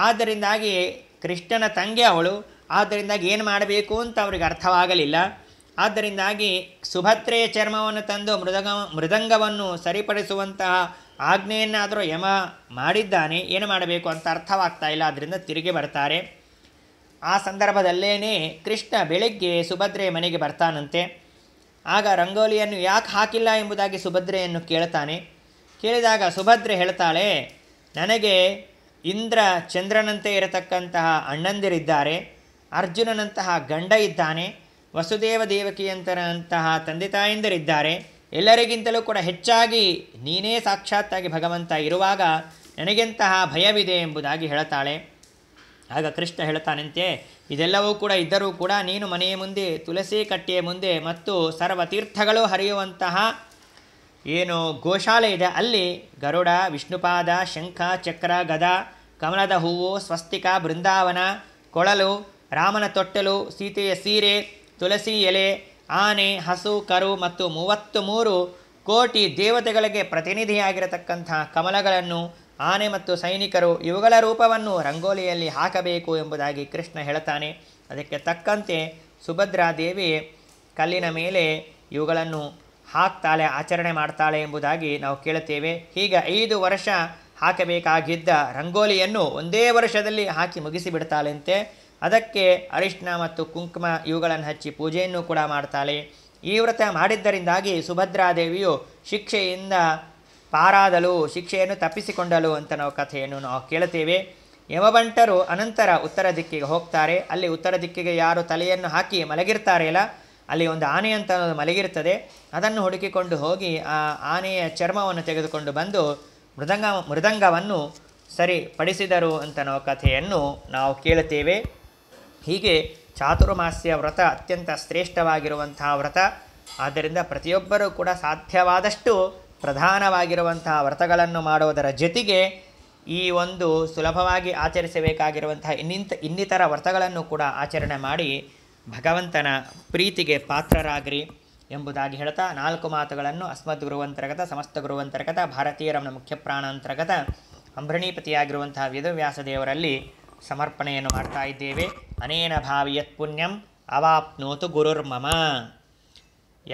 ಆದ್ದರಿಂದಾಗಿ ಕೃಷ್ಣನ ತಂಗಿ ಅವಳು ಆದ್ದರಿಂದಾಗಿ ಏನು ಮಾಡಬೇಕು ಅಂತ ಅವರಿಗೆ ಅರ್ಥವಾಗಲಿಲ್ಲ ಆದ್ದರಿಂದಾಗಿ ಸುಭದ್ರೆಯ ಚರ್ಮವನ್ನು ತಂದು ಮೃದಂಗ ಮೃದಂಗವನ್ನು ಸರಿಪಡಿಸುವಂತಹ ಆಜ್ಞೆಯನ್ನಾದರೂ ಯಮ ಮಾಡಿದ್ದಾನೆ ಏನು ಮಾಡಬೇಕು ಅಂತ ಅರ್ಥವಾಗ್ತಾ ಇಲ್ಲ ಅದರಿಂದ ತಿರುಗಿ ಬರ್ತಾರೆ ಆ ಸಂದರ್ಭದಲ್ಲೇನೇ ಕೃಷ್ಣ ಬೆಳಗ್ಗೆ ಸುಭದ್ರೆ ಮನೆಗೆ ಬರ್ತಾನಂತೆ ಆಗ ರಂಗೋಲಿಯನ್ನು ಯಾಕೆ ಹಾಕಿಲ್ಲ ಎಂಬುದಾಗಿ ಸುಭದ್ರೆಯನ್ನು ಕೇಳ್ತಾನೆ ಕೇಳಿದಾಗ ಸುಭದ್ರೆ ಹೇಳ್ತಾಳೆ ನನಗೆ ಇಂದ್ರ ಚಂದ್ರನಂತೆ ಇರತಕ್ಕಂತಹ ಅಣ್ಣಂದಿರಿದ್ದಾರೆ ಅರ್ಜುನನಂತಹ ಗಂಡ ಇದ್ದಾನೆ ವಸುದೇವ ದೇವಕಿಯಂತರಂತಹ ತಂದೆ ತಾಯಂದಿರಿದ್ದಾರೆ ಎಲ್ಲರಿಗಿಂತಲೂ ಕೂಡ ಹೆಚ್ಚಾಗಿ ನೀನೇ ಸಾಕ್ಷಾತ್ತಾಗಿ ಭಗವಂತ ಇರುವಾಗ ನನಗೆಂತಹ ಭಯವಿದೆ ಎಂಬುದಾಗಿ ಹೇಳ್ತಾಳೆ ಆಗ ಕೃಷ್ಣ ಹೇಳ್ತಾನಂತೆ ಇದೆಲ್ಲವೂ ಕೂಡ ಇದ್ದರೂ ಕೂಡ ನೀನು ಮನೆಯ ಮುಂದೆ ತುಳಸಿ ಕಟ್ಟೆಯ ಮುಂದೆ ಮತ್ತು ಸರ್ವತೀರ್ಥಗಳು ಹರಿಯುವಂತಹ ಏನು ಗೋಶಾಲೆ ಇದೆ ಅಲ್ಲಿ ಗರುಡ ವಿಷ್ಣುಪಾದ ಶಂಖ ಚಕ್ರ ಗದ ಕಮಲದ ಹೂವು ಸ್ವಸ್ತಿಕ ಬೃಂದಾವನ ಕೊಳಲು ರಾಮನ ತೊಟ್ಟಲು ಸೀತೆಯ ಸೀರೆ ತುಳಸಿ ಎಲೆ ಆನೆ ಹಸು ಕರು ಮತ್ತು ಮೂವತ್ತು ಮೂರು ಕೋಟಿ ದೇವತೆಗಳಿಗೆ ಪ್ರತಿನಿಧಿಯಾಗಿರತಕ್ಕಂಥ ಕಮಲಗಳನ್ನು ಆನೆ ಮತ್ತು ಸೈನಿಕರು ಇವುಗಳ ರೂಪವನ್ನು ರಂಗೋಲಿಯಲ್ಲಿ ಹಾಕಬೇಕು ಎಂಬುದಾಗಿ ಕೃಷ್ಣ ಹೇಳ್ತಾನೆ ಅದಕ್ಕೆ ತಕ್ಕಂತೆ ಸುಭದ್ರಾದೇವಿ ಕಲ್ಲಿನ ಮೇಲೆ ಇವುಗಳನ್ನು ಹಾಕ್ತಾಳೆ ಆಚರಣೆ ಮಾಡ್ತಾಳೆ ಎಂಬುದಾಗಿ ನಾವು ಕೇಳುತ್ತೇವೆ ಹೀಗೆ ಐದು ವರ್ಷ ಹಾಕಬೇಕಾಗಿದ್ದ ರಂಗೋಲಿಯನ್ನು ಒಂದೇ ವರ್ಷದಲ್ಲಿ ಹಾಕಿ ಮುಗಿಸಿಬಿಡ್ತಾಳೆಂತೆ ಅದಕ್ಕೆ ಅರಿಶಿನ ಮತ್ತು ಕುಂಕುಮ ಇವುಗಳನ್ನು ಹಚ್ಚಿ ಪೂಜೆಯನ್ನು ಕೂಡ ಮಾಡ್ತಾಳೆ ಈ ವ್ರತ ಮಾಡಿದ್ದರಿಂದಾಗಿ ಸುಭದ್ರಾದೇವಿಯು ಶಿಕ್ಷೆಯಿಂದ ಪಾರಾದಲು ಶಿಕ್ಷೆಯನ್ನು ತಪ್ಪಿಸಿಕೊಂಡಲು ಅಂತ ನಾವು ಕಥೆಯನ್ನು ನಾವು ಕೇಳುತ್ತೇವೆ ಯಮವಂಟರು ಅನಂತರ ಉತ್ತರ ದಿಕ್ಕಿಗೆ ಹೋಗ್ತಾರೆ ಅಲ್ಲಿ ಉತ್ತರ ದಿಕ್ಕಿಗೆ ಯಾರು ತಲೆಯನ್ನು ಹಾಕಿ ಮಲಗಿರ್ತಾರೆಯಲ್ಲ ಅಲ್ಲಿ ಒಂದು ಆನೆ ಅಂತ ಮಲಗಿರ್ತದೆ ಅದನ್ನು ಹುಡುಕಿಕೊಂಡು ಹೋಗಿ ಆ ಆನೆಯ ಚರ್ಮವನ್ನು ತೆಗೆದುಕೊಂಡು ಬಂದು ಮೃದಂಗ ಮೃದಂಗವನ್ನು ಸರಿಪಡಿಸಿದರು ಅಂತ ನಾವು ಕಥೆಯನ್ನು ನಾವು ಕೇಳುತ್ತೇವೆ ಹೀಗೆ ಚಾತುರ್ಮಾಸ್ಯ ವ್ರತ ಅತ್ಯಂತ ಶ್ರೇಷ್ಠವಾಗಿರುವಂತಹ ವ್ರತ ಆದ್ದರಿಂದ ಪ್ರತಿಯೊಬ್ಬರೂ ಕೂಡ ಸಾಧ್ಯವಾದಷ್ಟು ಪ್ರಧಾನವಾಗಿರುವಂತಹ ವ್ರತಗಳನ್ನು ಮಾಡುವುದರ ಜೊತೆಗೆ ಈ ಒಂದು ಸುಲಭವಾಗಿ ಆಚರಿಸಬೇಕಾಗಿರುವಂತಹ ಇನ್ನಿಂತ ಇನ್ನಿತರ ವ್ರತಗಳನ್ನು ಕೂಡ ಆಚರಣೆ ಮಾಡಿ ಭಗವಂತನ ಪ್ರೀತಿಗೆ ಪಾತ್ರರಾಗ್ರಿ ಎಂಬುದಾಗಿ ಹೇಳ್ತಾ ನಾಲ್ಕು ಮಾತುಗಳನ್ನು ಅಸ್ಮದ್ ಗುರುವಂತರ್ಗತ ಸಮಸ್ತ ಗುರುವಂತರ್ಗತ ಭಾರತೀಯರಮನ ಮುಖ್ಯ ಪ್ರಾಣಾಂತರ್ಗತ ಅಂಭರಣೀಪತಿಯಾಗಿರುವಂತಹ ವೇದವ್ಯಾಸ ದೇವರಲ್ಲಿ ಸಮರ್ಪಣೆಯನ್ನು ಮಾಡ್ತಾ ಇದ್ದೇವೆ ಅನೇನ ಭಾವಿಯತ್ ಪುಣ್ಯಂ ಅವಾಪ್ನೋತು ಗುರುರ್ಮಮ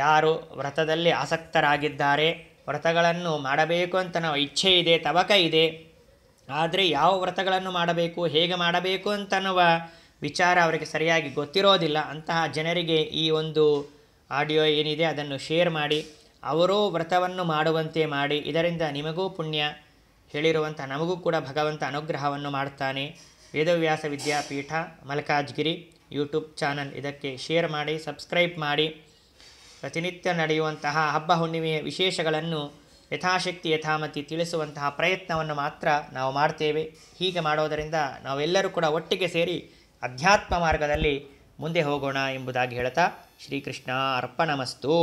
ಯಾರು ವ್ರತದಲ್ಲಿ ಆಸಕ್ತರಾಗಿದ್ದಾರೆ ವ್ರತಗಳನ್ನು ಮಾಡಬೇಕು ಅಂತ ನಾವು ಇಚ್ಛೆ ಇದೆ ತವಕ ಇದೆ ಆದರೆ ಯಾವ ವ್ರತಗಳನ್ನು ಮಾಡಬೇಕು ಹೇಗೆ ಮಾಡಬೇಕು ಅಂತನ್ನುವ ವಿಚಾರ ಅವರಿಗೆ ಸರಿಯಾಗಿ ಗೊತ್ತಿರೋದಿಲ್ಲ ಅಂತಹ ಜನರಿಗೆ ಈ ಒಂದು ಆಡಿಯೋ ಏನಿದೆ ಅದನ್ನು ಶೇರ್ ಮಾಡಿ ಅವರೂ ವ್ರತವನ್ನು ಮಾಡುವಂತೆ ಮಾಡಿ ಇದರಿಂದ ನಿಮಗೂ ಪುಣ್ಯ ಹೇಳಿರುವಂಥ ನಮಗೂ ಕೂಡ ಭಗವಂತ ಅನುಗ್ರಹವನ್ನು ಮಾಡ್ತಾನೆ ವೇದವ್ಯಾಸ ವಿದ್ಯಾಪೀಠ ಮಲ್ಕಾಜ್ಗಿರಿ ಯೂಟ್ಯೂಬ್ ಚಾನಲ್ ಇದಕ್ಕೆ ಶೇರ್ ಮಾಡಿ ಸಬ್ಸ್ಕ್ರೈಬ್ ಮಾಡಿ ಪ್ರತಿನಿತ್ಯ ನಡೆಯುವಂತಹ ಹಬ್ಬ ಹುಣ್ಣಿಮೆಯ ವಿಶೇಷಗಳನ್ನು ಯಥಾಶಕ್ತಿ ಯಥಾಮತಿ ತಿಳಿಸುವಂತಹ ಪ್ರಯತ್ನವನ್ನು ಮಾತ್ರ ನಾವು ಮಾಡ್ತೇವೆ ಹೀಗೆ ಮಾಡೋದರಿಂದ ನಾವೆಲ್ಲರೂ ಕೂಡ ಒಟ್ಟಿಗೆ ಸೇರಿ ಅಧ್ಯಾತ್ಮ ಮಾರ್ಗದಲ್ಲಿ ಮುಂದೆ ಹೋಗೋಣ ಎಂಬುದಾಗಿ ಹೇಳ್ತಾ ಶ್ರೀಕೃಷ್ಣ ಅರ್ಪಣಮಸ್ತು